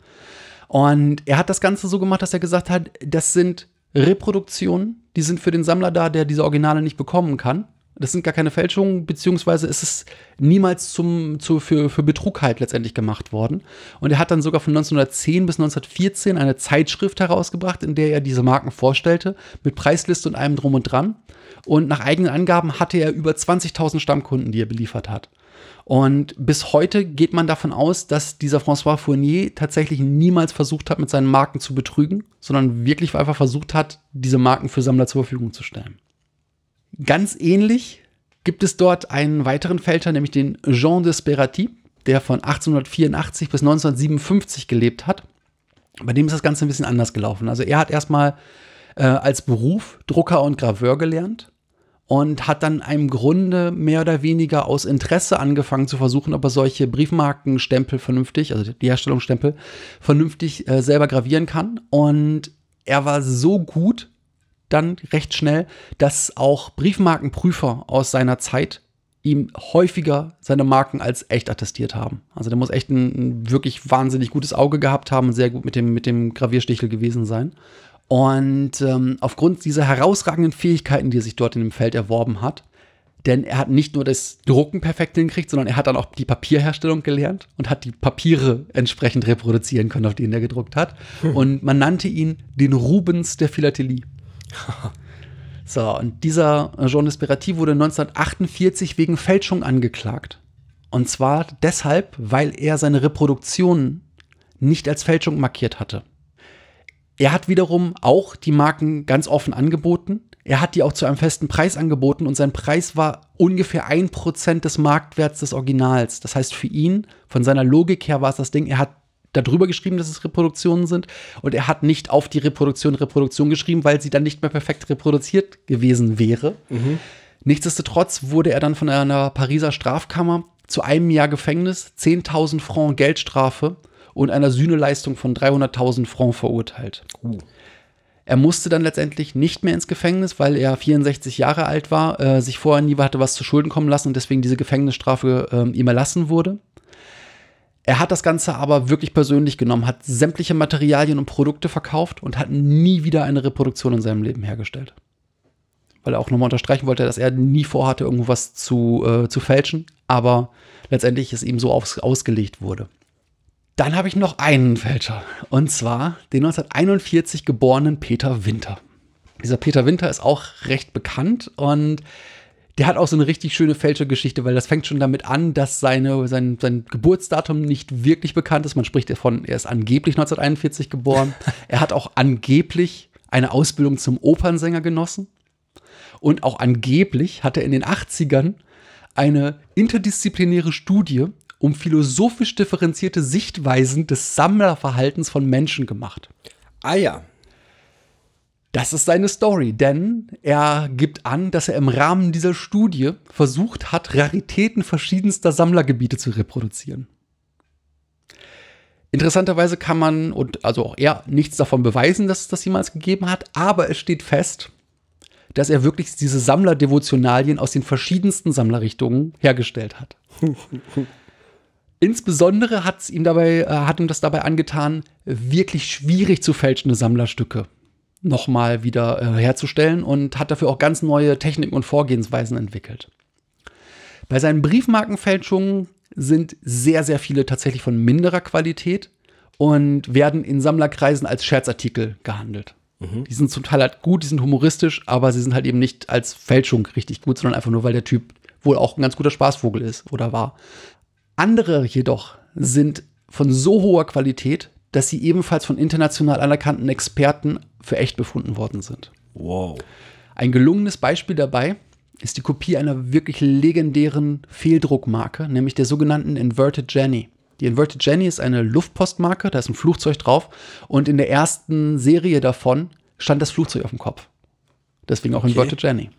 Und er hat das Ganze so gemacht, dass er gesagt hat, das sind Reproduktionen, die sind für den Sammler da, der diese Originale nicht bekommen kann. Das sind gar keine Fälschungen, beziehungsweise ist es niemals zum, zu, für, für Betrug halt letztendlich gemacht worden. Und er hat dann sogar von 1910 bis 1914 eine Zeitschrift herausgebracht, in der er diese Marken vorstellte, mit Preisliste und allem drum und dran. Und nach eigenen Angaben hatte er über 20.000 Stammkunden, die er beliefert hat. Und bis heute geht man davon aus, dass dieser François Fournier tatsächlich niemals versucht hat, mit seinen Marken zu betrügen, sondern wirklich einfach versucht hat, diese Marken für Sammler zur Verfügung zu stellen. Ganz ähnlich gibt es dort einen weiteren Fälscher, nämlich den Jean Desperati, der von 1884 bis 1957 gelebt hat. Bei dem ist das Ganze ein bisschen anders gelaufen. Also er hat erstmal äh, als Beruf Drucker und Graveur gelernt und hat dann im Grunde mehr oder weniger aus Interesse angefangen zu versuchen, ob er solche Briefmarkenstempel vernünftig, also die Herstellungsstempel, vernünftig äh, selber gravieren kann. Und er war so gut, dann recht schnell, dass auch Briefmarkenprüfer aus seiner Zeit ihm häufiger seine Marken als echt attestiert haben. Also der muss echt ein, ein wirklich wahnsinnig gutes Auge gehabt haben und sehr gut mit dem, mit dem Gravierstichel gewesen sein. Und ähm, aufgrund dieser herausragenden Fähigkeiten, die er sich dort in dem Feld erworben hat, denn er hat nicht nur das Drucken perfekt hinkriegt, sondern er hat dann auch die Papierherstellung gelernt und hat die Papiere entsprechend reproduzieren können, auf denen er gedruckt hat. Hm. Und man nannte ihn den Rubens der Philatelie. so, und dieser äh, Jean Desperati wurde 1948 wegen Fälschung angeklagt. Und zwar deshalb, weil er seine Reproduktion nicht als Fälschung markiert hatte. Er hat wiederum auch die Marken ganz offen angeboten. Er hat die auch zu einem festen Preis angeboten und sein Preis war ungefähr ein Prozent des Marktwerts des Originals. Das heißt, für ihn, von seiner Logik her war es das Ding, er hat darüber geschrieben, dass es Reproduktionen sind. Und er hat nicht auf die Reproduktion Reproduktion geschrieben, weil sie dann nicht mehr perfekt reproduziert gewesen wäre. Mhm. Nichtsdestotrotz wurde er dann von einer Pariser Strafkammer zu einem Jahr Gefängnis, 10.000 Franc Geldstrafe und einer Sühneleistung von 300.000 Franc verurteilt. Uh. Er musste dann letztendlich nicht mehr ins Gefängnis, weil er 64 Jahre alt war, äh, sich vorher nie hatte was zu Schulden kommen lassen und deswegen diese Gefängnisstrafe äh, ihm erlassen wurde. Er hat das Ganze aber wirklich persönlich genommen, hat sämtliche Materialien und Produkte verkauft und hat nie wieder eine Reproduktion in seinem Leben hergestellt. Weil er auch nochmal unterstreichen wollte, dass er nie vorhatte, irgendwas zu, äh, zu fälschen, aber letztendlich es ihm so aus, ausgelegt wurde. Dann habe ich noch einen Fälscher, und zwar den 1941 geborenen Peter Winter. Dieser Peter Winter ist auch recht bekannt und der hat auch so eine richtig schöne Fälschergeschichte, weil das fängt schon damit an, dass seine, sein, sein Geburtsdatum nicht wirklich bekannt ist. Man spricht davon, er ist angeblich 1941 geboren. er hat auch angeblich eine Ausbildung zum Opernsänger genossen. Und auch angeblich hat er in den 80ern eine interdisziplinäre Studie um philosophisch differenzierte Sichtweisen des Sammlerverhaltens von Menschen gemacht. Ah ja, das ist seine Story, denn er gibt an, dass er im Rahmen dieser Studie versucht hat, Raritäten verschiedenster Sammlergebiete zu reproduzieren. Interessanterweise kann man, und also auch er, nichts davon beweisen, dass es das jemals gegeben hat, aber es steht fest, dass er wirklich diese Sammlerdevotionalien aus den verschiedensten Sammlerrichtungen hergestellt hat. Insbesondere hat's ihm dabei, äh, hat ihm das dabei angetan, wirklich schwierig zu fälschende Sammlerstücke nochmal wieder äh, herzustellen und hat dafür auch ganz neue Techniken und Vorgehensweisen entwickelt. Bei seinen Briefmarkenfälschungen sind sehr, sehr viele tatsächlich von minderer Qualität und werden in Sammlerkreisen als Scherzartikel gehandelt. Mhm. Die sind zum Teil halt gut, die sind humoristisch, aber sie sind halt eben nicht als Fälschung richtig gut, sondern einfach nur, weil der Typ wohl auch ein ganz guter Spaßvogel ist oder war. Andere jedoch sind von so hoher Qualität, dass sie ebenfalls von international anerkannten Experten für echt befunden worden sind. Wow. Ein gelungenes Beispiel dabei ist die Kopie einer wirklich legendären Fehldruckmarke, nämlich der sogenannten Inverted Jenny. Die Inverted Jenny ist eine Luftpostmarke, da ist ein Flugzeug drauf und in der ersten Serie davon stand das Flugzeug auf dem Kopf. Deswegen auch okay. Inverted Jenny.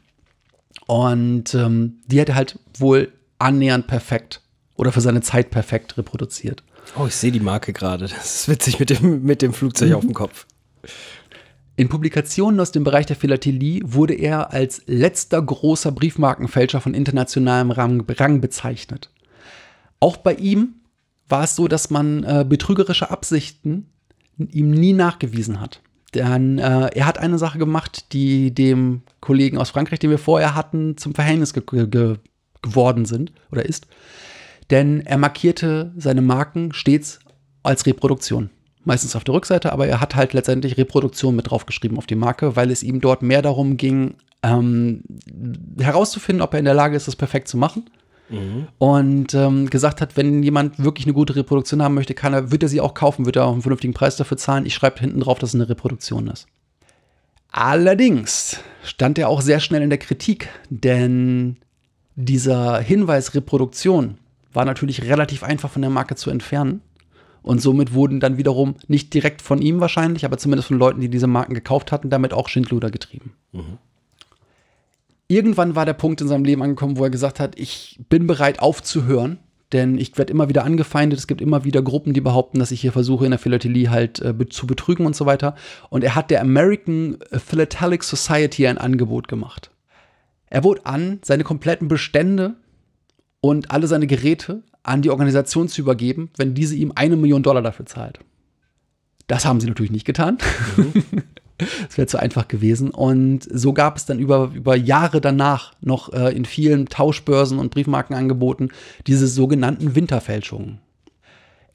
Und ähm, die hat er halt wohl annähernd perfekt oder für seine Zeit perfekt reproduziert. Oh, ich sehe die Marke gerade. Das ist witzig mit dem, mit dem Flugzeug mhm. auf dem mhm. Kopf. In Publikationen aus dem Bereich der Philatelie wurde er als letzter großer Briefmarkenfälscher von internationalem Rang, Rang bezeichnet. Auch bei ihm war es so, dass man äh, betrügerische Absichten ihm nie nachgewiesen hat. Denn äh, er hat eine Sache gemacht, die dem Kollegen aus Frankreich, den wir vorher hatten, zum Verhängnis ge ge geworden sind oder ist denn er markierte seine Marken stets als Reproduktion. Meistens auf der Rückseite, aber er hat halt letztendlich Reproduktion mit draufgeschrieben auf die Marke, weil es ihm dort mehr darum ging, ähm, herauszufinden, ob er in der Lage ist, das perfekt zu machen. Mhm. Und ähm, gesagt hat, wenn jemand wirklich eine gute Reproduktion haben möchte, kann er, wird er sie auch kaufen, wird er auch einen vernünftigen Preis dafür zahlen. Ich schreibe hinten drauf, dass es eine Reproduktion ist. Allerdings stand er auch sehr schnell in der Kritik, denn dieser Hinweis Reproduktion war natürlich relativ einfach von der Marke zu entfernen. Und somit wurden dann wiederum nicht direkt von ihm wahrscheinlich, aber zumindest von Leuten, die diese Marken gekauft hatten, damit auch Schindluder getrieben. Mhm. Irgendwann war der Punkt in seinem Leben angekommen, wo er gesagt hat, ich bin bereit aufzuhören, denn ich werde immer wieder angefeindet. Es gibt immer wieder Gruppen, die behaupten, dass ich hier versuche, in der Philatelie halt äh, zu betrügen und so weiter. Und er hat der American äh, Philatelic Society ein Angebot gemacht. Er bot an, seine kompletten Bestände und alle seine Geräte an die Organisation zu übergeben, wenn diese ihm eine Million Dollar dafür zahlt. Das haben sie natürlich nicht getan. Mhm. Das wäre zu einfach gewesen. Und so gab es dann über, über Jahre danach noch äh, in vielen Tauschbörsen und Briefmarkenangeboten diese sogenannten Winterfälschungen.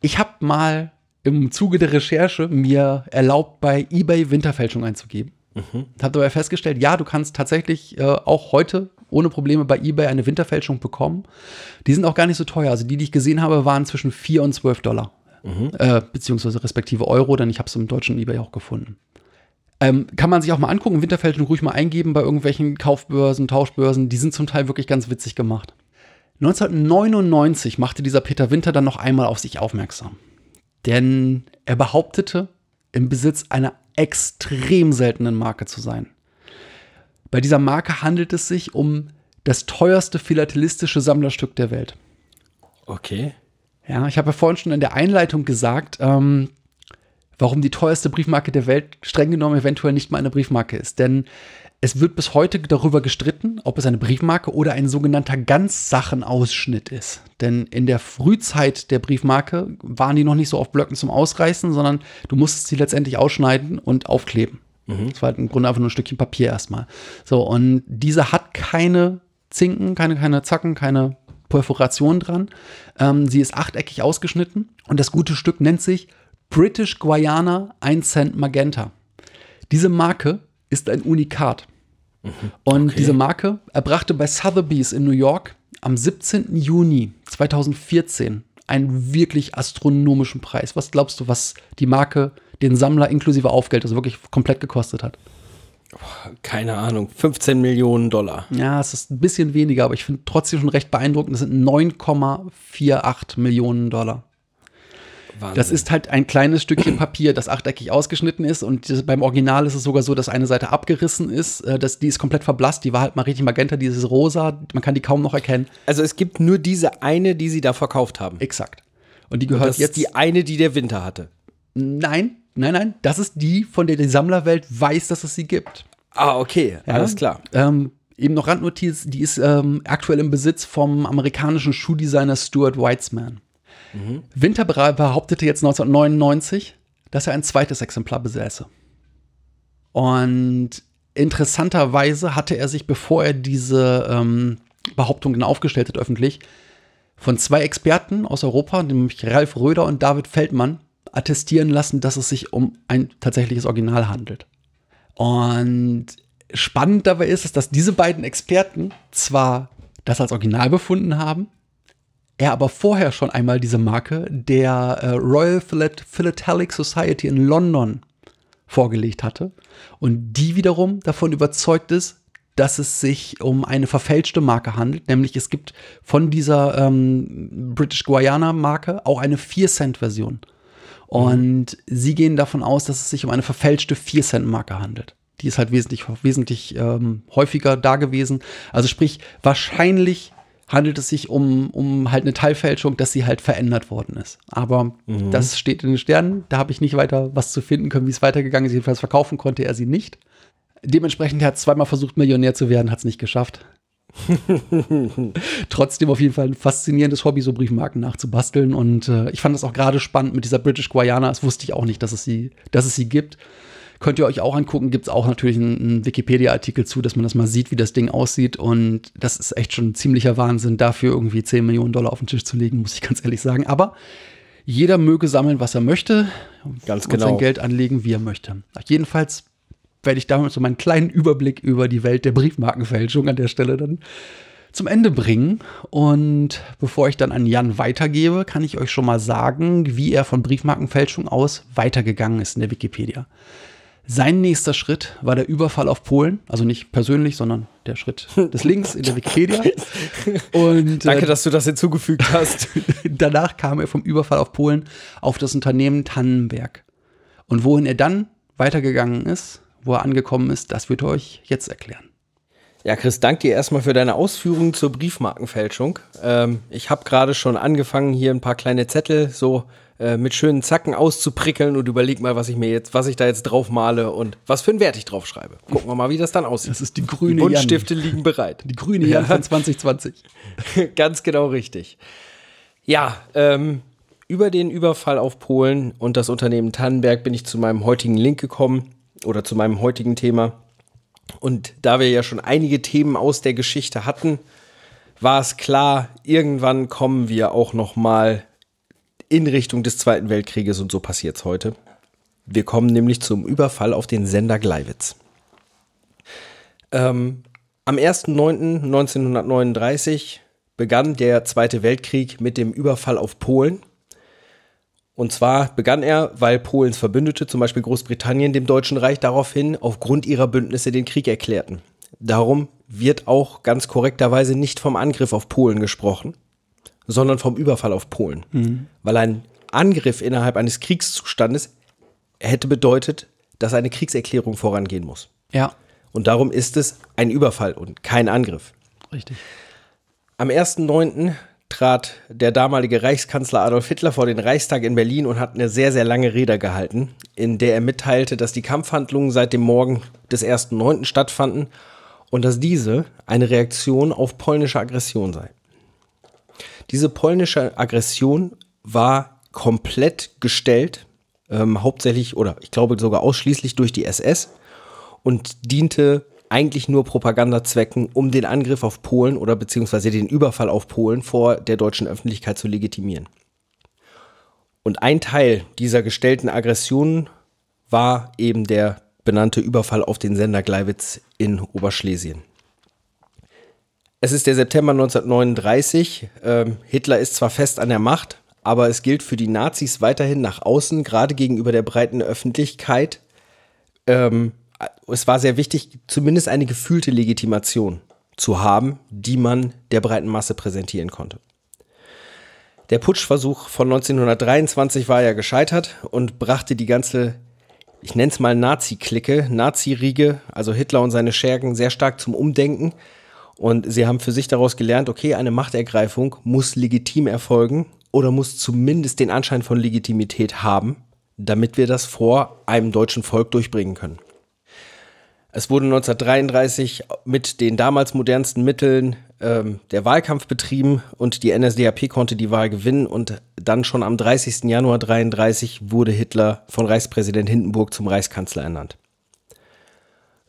Ich habe mal im Zuge der Recherche mir erlaubt, bei eBay Winterfälschung einzugeben. Mhm. Habe dabei festgestellt, ja, du kannst tatsächlich äh, auch heute ohne Probleme bei eBay eine Winterfälschung bekommen. Die sind auch gar nicht so teuer. Also die, die ich gesehen habe, waren zwischen 4 und 12 Dollar. Mhm. Äh, beziehungsweise respektive Euro, denn ich habe es im deutschen eBay auch gefunden. Ähm, kann man sich auch mal angucken, Winterfälschung ruhig mal eingeben bei irgendwelchen Kaufbörsen, Tauschbörsen. Die sind zum Teil wirklich ganz witzig gemacht. 1999 machte dieser Peter Winter dann noch einmal auf sich aufmerksam. Denn er behauptete, im Besitz einer extrem seltenen Marke zu sein. Bei dieser Marke handelt es sich um das teuerste philatelistische Sammlerstück der Welt. Okay. Ja, ich habe ja vorhin schon in der Einleitung gesagt, ähm, warum die teuerste Briefmarke der Welt streng genommen eventuell nicht mal eine Briefmarke ist. Denn es wird bis heute darüber gestritten, ob es eine Briefmarke oder ein sogenannter Ganzsachenausschnitt ist. Denn in der Frühzeit der Briefmarke waren die noch nicht so auf Blöcken zum Ausreißen, sondern du musstest sie letztendlich ausschneiden und aufkleben. Mhm. Das war halt im Grunde einfach nur ein Stückchen Papier erstmal. So, und diese hat keine Zinken, keine, keine Zacken, keine Perforation dran. Ähm, sie ist achteckig ausgeschnitten und das gute Stück nennt sich British Guiana 1 Cent Magenta. Diese Marke ist ein Unikat. Mhm. Und okay. diese Marke erbrachte bei Sotheby's in New York am 17. Juni 2014 einen wirklich astronomischen Preis. Was glaubst du, was die Marke den Sammler inklusive Aufgeld, also wirklich komplett gekostet hat? Keine Ahnung, 15 Millionen Dollar. Ja, es ist ein bisschen weniger, aber ich finde trotzdem schon recht beeindruckend. Das sind 9,48 Millionen Dollar. Wahnsinn. Das ist halt ein kleines Stückchen Papier, das achteckig ausgeschnitten ist. Und beim Original ist es sogar so, dass eine Seite abgerissen ist. Äh, das, die ist komplett verblasst. Die war halt mal richtig magenta, dieses rosa. Man kann die kaum noch erkennen. Also es gibt nur diese eine, die sie da verkauft haben. Exakt. Und die gehört Und das jetzt. Ist die eine, die der Winter hatte. Nein, nein, nein. Das ist die, von der die Sammlerwelt weiß, dass es sie gibt. Ah, okay. Ja? Alles klar. Ähm, eben noch Randnotiz, die ist ähm, aktuell im Besitz vom amerikanischen Schuhdesigner Stuart Weitzman. Mhm. Winter behauptete jetzt 1999, dass er ein zweites Exemplar besäße. Und interessanterweise hatte er sich, bevor er diese ähm, Behauptungen genau aufgestellt hat öffentlich, von zwei Experten aus Europa, nämlich Ralf Röder und David Feldmann, attestieren lassen, dass es sich um ein tatsächliches Original handelt. Und spannend dabei ist es, dass diese beiden Experten zwar das als Original befunden haben, er aber vorher schon einmal diese Marke der äh, Royal Philatelic Society in London vorgelegt hatte und die wiederum davon überzeugt ist, dass es sich um eine verfälschte Marke handelt, nämlich es gibt von dieser ähm, British Guayana Marke auch eine 4-Cent-Version. Und mhm. sie gehen davon aus, dass es sich um eine verfälschte 4-Cent-Marke handelt. Die ist halt wesentlich, wesentlich ähm, häufiger da gewesen. Also sprich, wahrscheinlich handelt es sich um, um halt eine Teilfälschung, dass sie halt verändert worden ist. Aber mhm. das steht in den Sternen. Da habe ich nicht weiter was zu finden können, wie es weitergegangen ist. Jedenfalls verkaufen konnte er sie nicht. Dementsprechend hat er zweimal versucht, Millionär zu werden, hat es nicht geschafft. Trotzdem auf jeden Fall ein faszinierendes Hobby, so Briefmarken nachzubasteln. Und äh, ich fand das auch gerade spannend mit dieser British Guayana. Das wusste ich auch nicht, dass es sie, dass es sie gibt. Könnt ihr euch auch angucken, gibt es auch natürlich einen, einen Wikipedia-Artikel zu, dass man das mal sieht, wie das Ding aussieht. Und das ist echt schon ein ziemlicher Wahnsinn, dafür irgendwie 10 Millionen Dollar auf den Tisch zu legen, muss ich ganz ehrlich sagen. Aber jeder möge sammeln, was er möchte Ganz und genau. sein Geld anlegen, wie er möchte. Jedenfalls werde ich damit so meinen kleinen Überblick über die Welt der Briefmarkenfälschung an der Stelle dann zum Ende bringen. Und bevor ich dann an Jan weitergebe, kann ich euch schon mal sagen, wie er von Briefmarkenfälschung aus weitergegangen ist in der Wikipedia. Sein nächster Schritt war der Überfall auf Polen, also nicht persönlich, sondern der Schritt des Links in der Wikipedia. Und, äh, Danke, äh, dass du das hinzugefügt hast. danach kam er vom Überfall auf Polen auf das Unternehmen Tannenberg. Und wohin er dann weitergegangen ist, wo er angekommen ist, das wird er euch jetzt erklären. Ja, Chris, danke dir erstmal für deine Ausführungen zur Briefmarkenfälschung. Ähm, ich habe gerade schon angefangen, hier ein paar kleine Zettel so äh, mit schönen Zacken auszuprickeln und überleg mal, was ich mir jetzt, was ich da jetzt drauf male und was für einen Wert ich drauf schreibe. Gucken wir mal, wie das dann aussieht. Das ist die grüne die Buntstifte Jan. liegen bereit. Die grüne Jan von 2020. Ganz genau richtig. Ja, ähm, über den Überfall auf Polen und das Unternehmen Tannenberg bin ich zu meinem heutigen Link gekommen oder zu meinem heutigen Thema. Und da wir ja schon einige Themen aus der Geschichte hatten, war es klar, irgendwann kommen wir auch noch mal in Richtung des Zweiten Weltkrieges und so passiert es heute. Wir kommen nämlich zum Überfall auf den Sender Gleiwitz. Ähm, am 1.9.1939 begann der Zweite Weltkrieg mit dem Überfall auf Polen. Und zwar begann er, weil Polens Verbündete, zum Beispiel Großbritannien, dem Deutschen Reich daraufhin aufgrund ihrer Bündnisse den Krieg erklärten. Darum wird auch ganz korrekterweise nicht vom Angriff auf Polen gesprochen, sondern vom Überfall auf Polen. Mhm. Weil ein Angriff innerhalb eines Kriegszustandes hätte bedeutet, dass eine Kriegserklärung vorangehen muss. Ja. Und darum ist es ein Überfall und kein Angriff. Richtig. Am 1.9. trat der damalige Reichskanzler Adolf Hitler vor den Reichstag in Berlin und hat eine sehr, sehr lange Rede gehalten, in der er mitteilte, dass die Kampfhandlungen seit dem Morgen des 1.9. stattfanden und dass diese eine Reaktion auf polnische Aggression sei. Diese polnische Aggression war komplett gestellt, ähm, hauptsächlich oder ich glaube sogar ausschließlich durch die SS und diente eigentlich nur Propagandazwecken, um den Angriff auf Polen oder beziehungsweise den Überfall auf Polen vor der deutschen Öffentlichkeit zu legitimieren. Und ein Teil dieser gestellten Aggressionen war eben der benannte Überfall auf den Sender Gleiwitz in Oberschlesien. Es ist der September 1939. Ähm, Hitler ist zwar fest an der Macht, aber es gilt für die Nazis weiterhin nach außen, gerade gegenüber der breiten Öffentlichkeit. Ähm, es war sehr wichtig, zumindest eine gefühlte Legitimation zu haben, die man der breiten Masse präsentieren konnte. Der Putschversuch von 1923 war ja gescheitert und brachte die ganze, ich nenne es mal Nazi-Clique, Nazi-Riege, also Hitler und seine Schergen, sehr stark zum Umdenken. Und sie haben für sich daraus gelernt, okay, eine Machtergreifung muss legitim erfolgen oder muss zumindest den Anschein von Legitimität haben, damit wir das vor einem deutschen Volk durchbringen können. Es wurde 1933 mit den damals modernsten Mitteln ähm, der Wahlkampf betrieben und die NSDAP konnte die Wahl gewinnen und dann schon am 30. Januar 1933 wurde Hitler von Reichspräsident Hindenburg zum Reichskanzler ernannt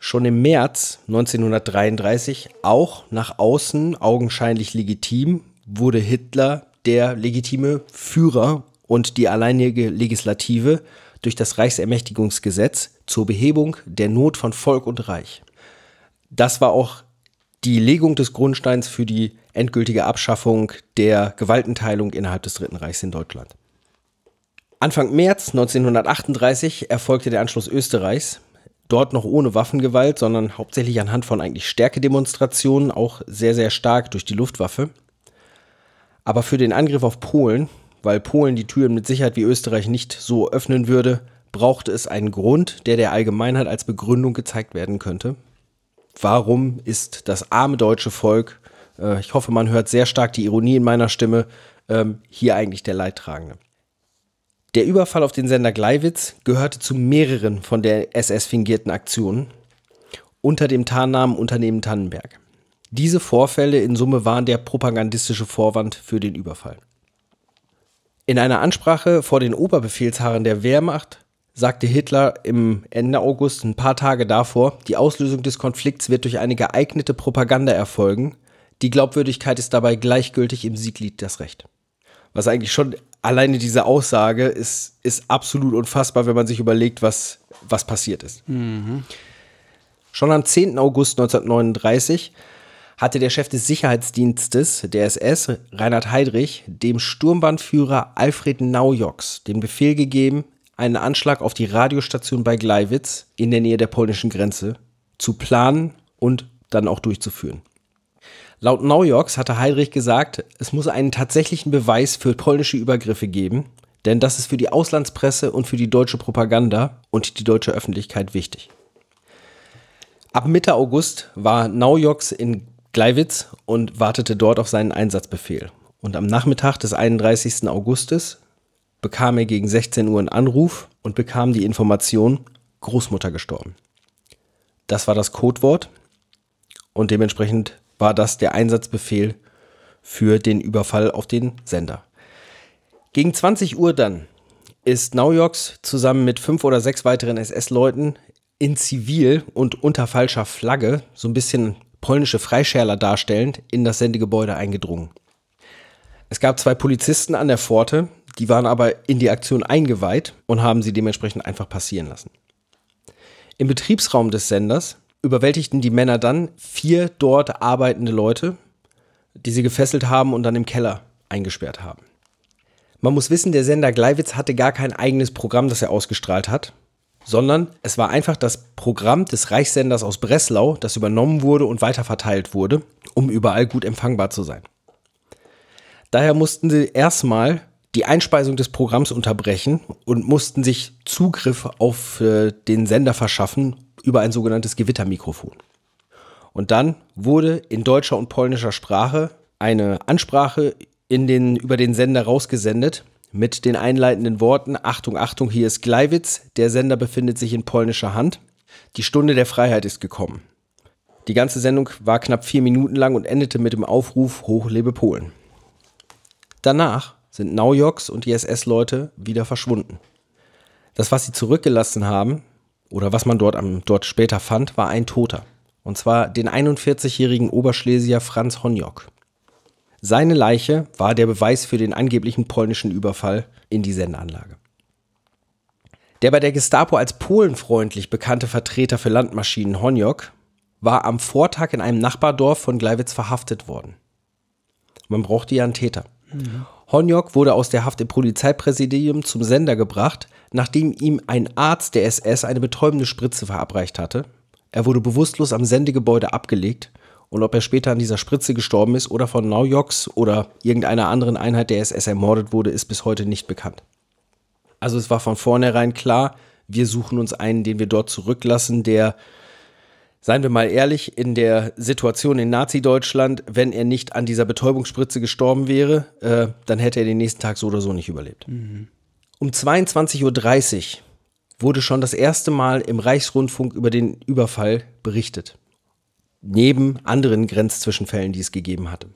schon im März 1933 auch nach außen augenscheinlich legitim, wurde Hitler der legitime Führer und die alleinige Legislative durch das Reichsermächtigungsgesetz zur Behebung der Not von Volk und Reich. Das war auch die Legung des Grundsteins für die endgültige Abschaffung der Gewaltenteilung innerhalb des Dritten Reichs in Deutschland. Anfang März 1938 erfolgte der Anschluss Österreichs dort noch ohne Waffengewalt, sondern hauptsächlich anhand von eigentlich Stärkedemonstrationen, auch sehr, sehr stark durch die Luftwaffe. Aber für den Angriff auf Polen, weil Polen die Türen mit Sicherheit wie Österreich nicht so öffnen würde, brauchte es einen Grund, der der Allgemeinheit als Begründung gezeigt werden könnte. Warum ist das arme deutsche Volk, äh, ich hoffe, man hört sehr stark die Ironie in meiner Stimme, ähm, hier eigentlich der Leidtragende? Der Überfall auf den Sender Gleiwitz gehörte zu mehreren von der SS fingierten Aktionen unter dem Tarnnamen Unternehmen Tannenberg. Diese Vorfälle in Summe waren der propagandistische Vorwand für den Überfall. In einer Ansprache vor den Oberbefehlshaaren der Wehrmacht sagte Hitler im Ende August ein paar Tage davor, die Auslösung des Konflikts wird durch eine geeignete Propaganda erfolgen. Die Glaubwürdigkeit ist dabei gleichgültig, im Sieglied das Recht. Was eigentlich schon alleine diese Aussage ist, ist absolut unfassbar, wenn man sich überlegt, was, was passiert ist. Mhm. Schon am 10. August 1939 hatte der Chef des Sicherheitsdienstes der SS, Reinhard Heydrich, dem Sturmbahnführer Alfred Naujoks den Befehl gegeben, einen Anschlag auf die Radiostation bei Gleiwitz in der Nähe der polnischen Grenze zu planen und dann auch durchzuführen. Laut Naujoks hatte Heinrich gesagt, es muss einen tatsächlichen Beweis für polnische Übergriffe geben, denn das ist für die Auslandspresse und für die deutsche Propaganda und die deutsche Öffentlichkeit wichtig. Ab Mitte August war Naujoks in Gleiwitz und wartete dort auf seinen Einsatzbefehl. Und am Nachmittag des 31. Augustes bekam er gegen 16 Uhr einen Anruf und bekam die Information, Großmutter gestorben. Das war das Codewort und dementsprechend war das der Einsatzbefehl für den Überfall auf den Sender. Gegen 20 Uhr dann ist Naujoks zusammen mit fünf oder sechs weiteren SS-Leuten in Zivil und unter falscher Flagge, so ein bisschen polnische Freischärler darstellend, in das Sendegebäude eingedrungen. Es gab zwei Polizisten an der Pforte, die waren aber in die Aktion eingeweiht und haben sie dementsprechend einfach passieren lassen. Im Betriebsraum des Senders überwältigten die Männer dann vier dort arbeitende Leute, die sie gefesselt haben und dann im Keller eingesperrt haben. Man muss wissen, der Sender Gleiwitz hatte gar kein eigenes Programm, das er ausgestrahlt hat, sondern es war einfach das Programm des Reichssenders aus Breslau, das übernommen wurde und weiterverteilt wurde, um überall gut empfangbar zu sein. Daher mussten sie erstmal die Einspeisung des Programms unterbrechen und mussten sich Zugriff auf äh, den Sender verschaffen, über ein sogenanntes Gewittermikrofon. Und dann wurde in deutscher und polnischer Sprache eine Ansprache in den, über den Sender rausgesendet mit den einleitenden Worten Achtung, Achtung, hier ist Gleiwitz, der Sender befindet sich in polnischer Hand, die Stunde der Freiheit ist gekommen. Die ganze Sendung war knapp vier Minuten lang und endete mit dem Aufruf Hoch lebe Polen. Danach sind Naujoks und ISS-Leute wieder verschwunden. Das, was sie zurückgelassen haben, oder was man dort, am, dort später fand, war ein Toter. Und zwar den 41-jährigen Oberschlesier Franz Honjok. Seine Leiche war der Beweis für den angeblichen polnischen Überfall in die Sendeanlage. Der bei der Gestapo als polenfreundlich bekannte Vertreter für Landmaschinen Honjok war am Vortag in einem Nachbardorf von Gleiwitz verhaftet worden. Man brauchte ja einen Täter. Mhm. Honjok wurde aus der Haft im Polizeipräsidium zum Sender gebracht, nachdem ihm ein Arzt der SS eine betäubende Spritze verabreicht hatte. Er wurde bewusstlos am Sendegebäude abgelegt und ob er später an dieser Spritze gestorben ist oder von Naujoks oder irgendeiner anderen Einheit der SS ermordet wurde, ist bis heute nicht bekannt. Also es war von vornherein klar, wir suchen uns einen, den wir dort zurücklassen, der Seien wir mal ehrlich, in der Situation in Nazi-Deutschland, wenn er nicht an dieser Betäubungsspritze gestorben wäre, äh, dann hätte er den nächsten Tag so oder so nicht überlebt. Mhm. Um 22.30 Uhr wurde schon das erste Mal im Reichsrundfunk über den Überfall berichtet. Neben anderen Grenzzwischenfällen, die es gegeben hatte.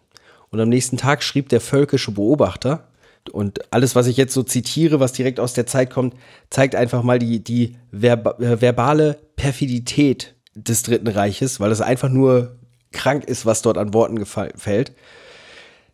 Und am nächsten Tag schrieb der völkische Beobachter, und alles, was ich jetzt so zitiere, was direkt aus der Zeit kommt, zeigt einfach mal die, die verba äh, verbale Perfidität des Dritten Reiches, weil es einfach nur krank ist, was dort an Worten fällt.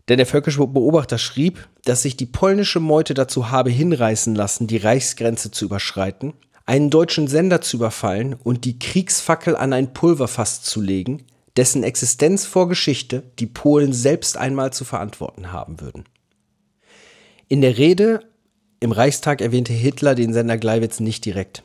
Denn der völkische Beobachter schrieb, dass sich die polnische Meute dazu habe hinreißen lassen, die Reichsgrenze zu überschreiten, einen deutschen Sender zu überfallen und die Kriegsfackel an ein Pulverfass zu legen, dessen Existenz vor Geschichte die Polen selbst einmal zu verantworten haben würden. In der Rede im Reichstag erwähnte Hitler den Sender Gleiwitz nicht direkt.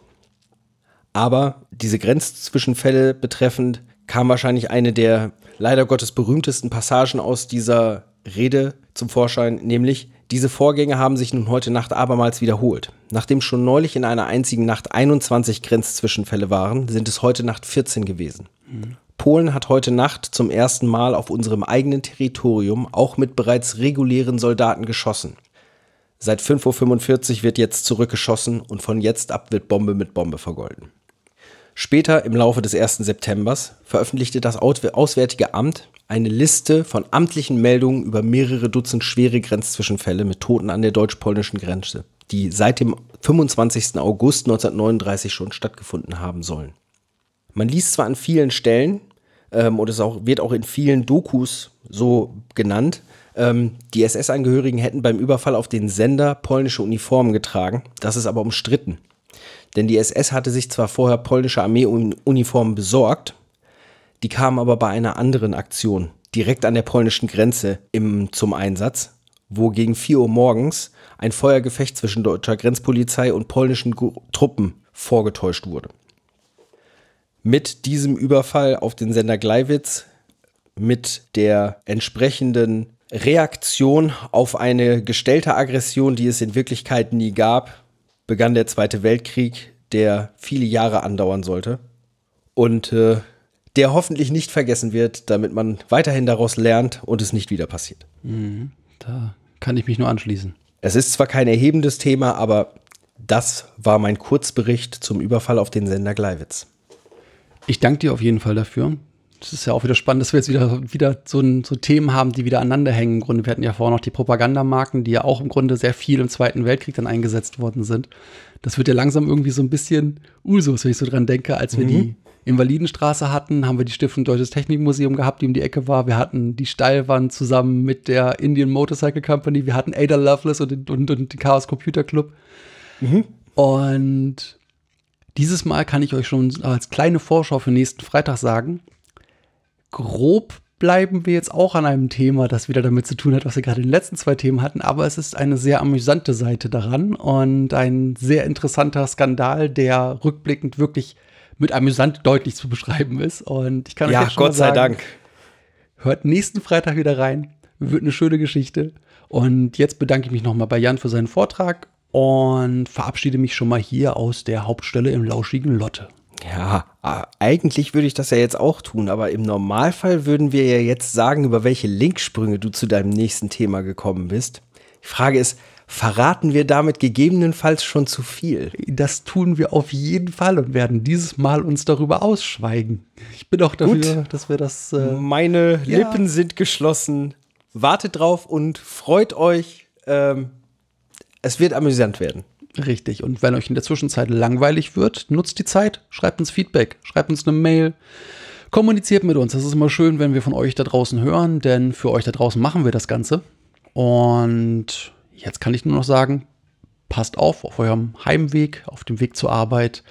Aber diese Grenzzwischenfälle betreffend kam wahrscheinlich eine der leider Gottes berühmtesten Passagen aus dieser Rede zum Vorschein, nämlich diese Vorgänge haben sich nun heute Nacht abermals wiederholt. Nachdem schon neulich in einer einzigen Nacht 21 Grenzzwischenfälle waren, sind es heute Nacht 14 gewesen. Mhm. Polen hat heute Nacht zum ersten Mal auf unserem eigenen Territorium auch mit bereits regulären Soldaten geschossen. Seit 5.45 Uhr wird jetzt zurückgeschossen und von jetzt ab wird Bombe mit Bombe vergolden. Später, im Laufe des 1. Septembers, veröffentlichte das Auswärtige Amt eine Liste von amtlichen Meldungen über mehrere Dutzend schwere Grenzzwischenfälle mit Toten an der deutsch-polnischen Grenze, die seit dem 25. August 1939 schon stattgefunden haben sollen. Man liest zwar an vielen Stellen, ähm, und es auch, wird auch in vielen Dokus so genannt, ähm, die SS-Angehörigen hätten beim Überfall auf den Sender polnische Uniformen getragen. Das ist aber umstritten. Denn die SS hatte sich zwar vorher polnische Armeeuniformen besorgt, die kamen aber bei einer anderen Aktion direkt an der polnischen Grenze im, zum Einsatz, wo gegen 4 Uhr morgens ein Feuergefecht zwischen deutscher Grenzpolizei und polnischen Truppen vorgetäuscht wurde. Mit diesem Überfall auf den Sender Gleiwitz, mit der entsprechenden Reaktion auf eine gestellte Aggression, die es in Wirklichkeit nie gab, begann der Zweite Weltkrieg, der viele Jahre andauern sollte und äh, der hoffentlich nicht vergessen wird, damit man weiterhin daraus lernt und es nicht wieder passiert. Mhm. da kann ich mich nur anschließen. Es ist zwar kein erhebendes Thema, aber das war mein Kurzbericht zum Überfall auf den Sender Gleiwitz. Ich danke dir auf jeden Fall dafür. Das ist ja auch wieder spannend, dass wir jetzt wieder, wieder so, ein, so Themen haben, die wieder aneinander hängen. Im Grunde, wir hatten ja vorher noch die Propagandamarken, die ja auch im Grunde sehr viel im Zweiten Weltkrieg dann eingesetzt worden sind. Das wird ja langsam irgendwie so ein bisschen Usus, wenn ich so dran denke, als wir mhm. die Invalidenstraße hatten, haben wir die Stiftung Deutsches Technikmuseum gehabt, die um die Ecke war. Wir hatten die Steilwand zusammen mit der Indian Motorcycle Company. Wir hatten Ada Lovelace und und, und den Chaos Computer Club. Mhm. Und dieses Mal kann ich euch schon als kleine Vorschau für nächsten Freitag sagen, grob bleiben wir jetzt auch an einem Thema, das wieder damit zu tun hat, was wir gerade in den letzten zwei Themen hatten, aber es ist eine sehr amüsante Seite daran und ein sehr interessanter Skandal, der rückblickend wirklich mit amüsant deutlich zu beschreiben ist. Und ich kann ja, euch ja schon Gott sagen, sei Dank. Hört nächsten Freitag wieder rein. Wird eine schöne Geschichte. Und jetzt bedanke ich mich nochmal bei Jan für seinen Vortrag und verabschiede mich schon mal hier aus der Hauptstelle im lauschigen Lotte. Ja, äh, eigentlich würde ich das ja jetzt auch tun, aber im Normalfall würden wir ja jetzt sagen, über welche Linksprünge du zu deinem nächsten Thema gekommen bist. Die Frage ist, verraten wir damit gegebenenfalls schon zu viel? Das tun wir auf jeden Fall und werden dieses Mal uns darüber ausschweigen. Ich bin auch dafür, Gut. dass wir das. Äh, Meine ja. Lippen sind geschlossen. Wartet drauf und freut euch. Ähm, es wird amüsant werden. Richtig. Und wenn euch in der Zwischenzeit langweilig wird, nutzt die Zeit, schreibt uns Feedback, schreibt uns eine Mail, kommuniziert mit uns. Das ist immer schön, wenn wir von euch da draußen hören, denn für euch da draußen machen wir das Ganze. Und jetzt kann ich nur noch sagen, passt auf auf eurem Heimweg, auf dem Weg zur Arbeit,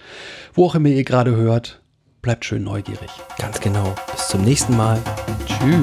wo auch immer ihr gerade hört. Bleibt schön neugierig. Ganz genau. Bis zum nächsten Mal. Tschüss.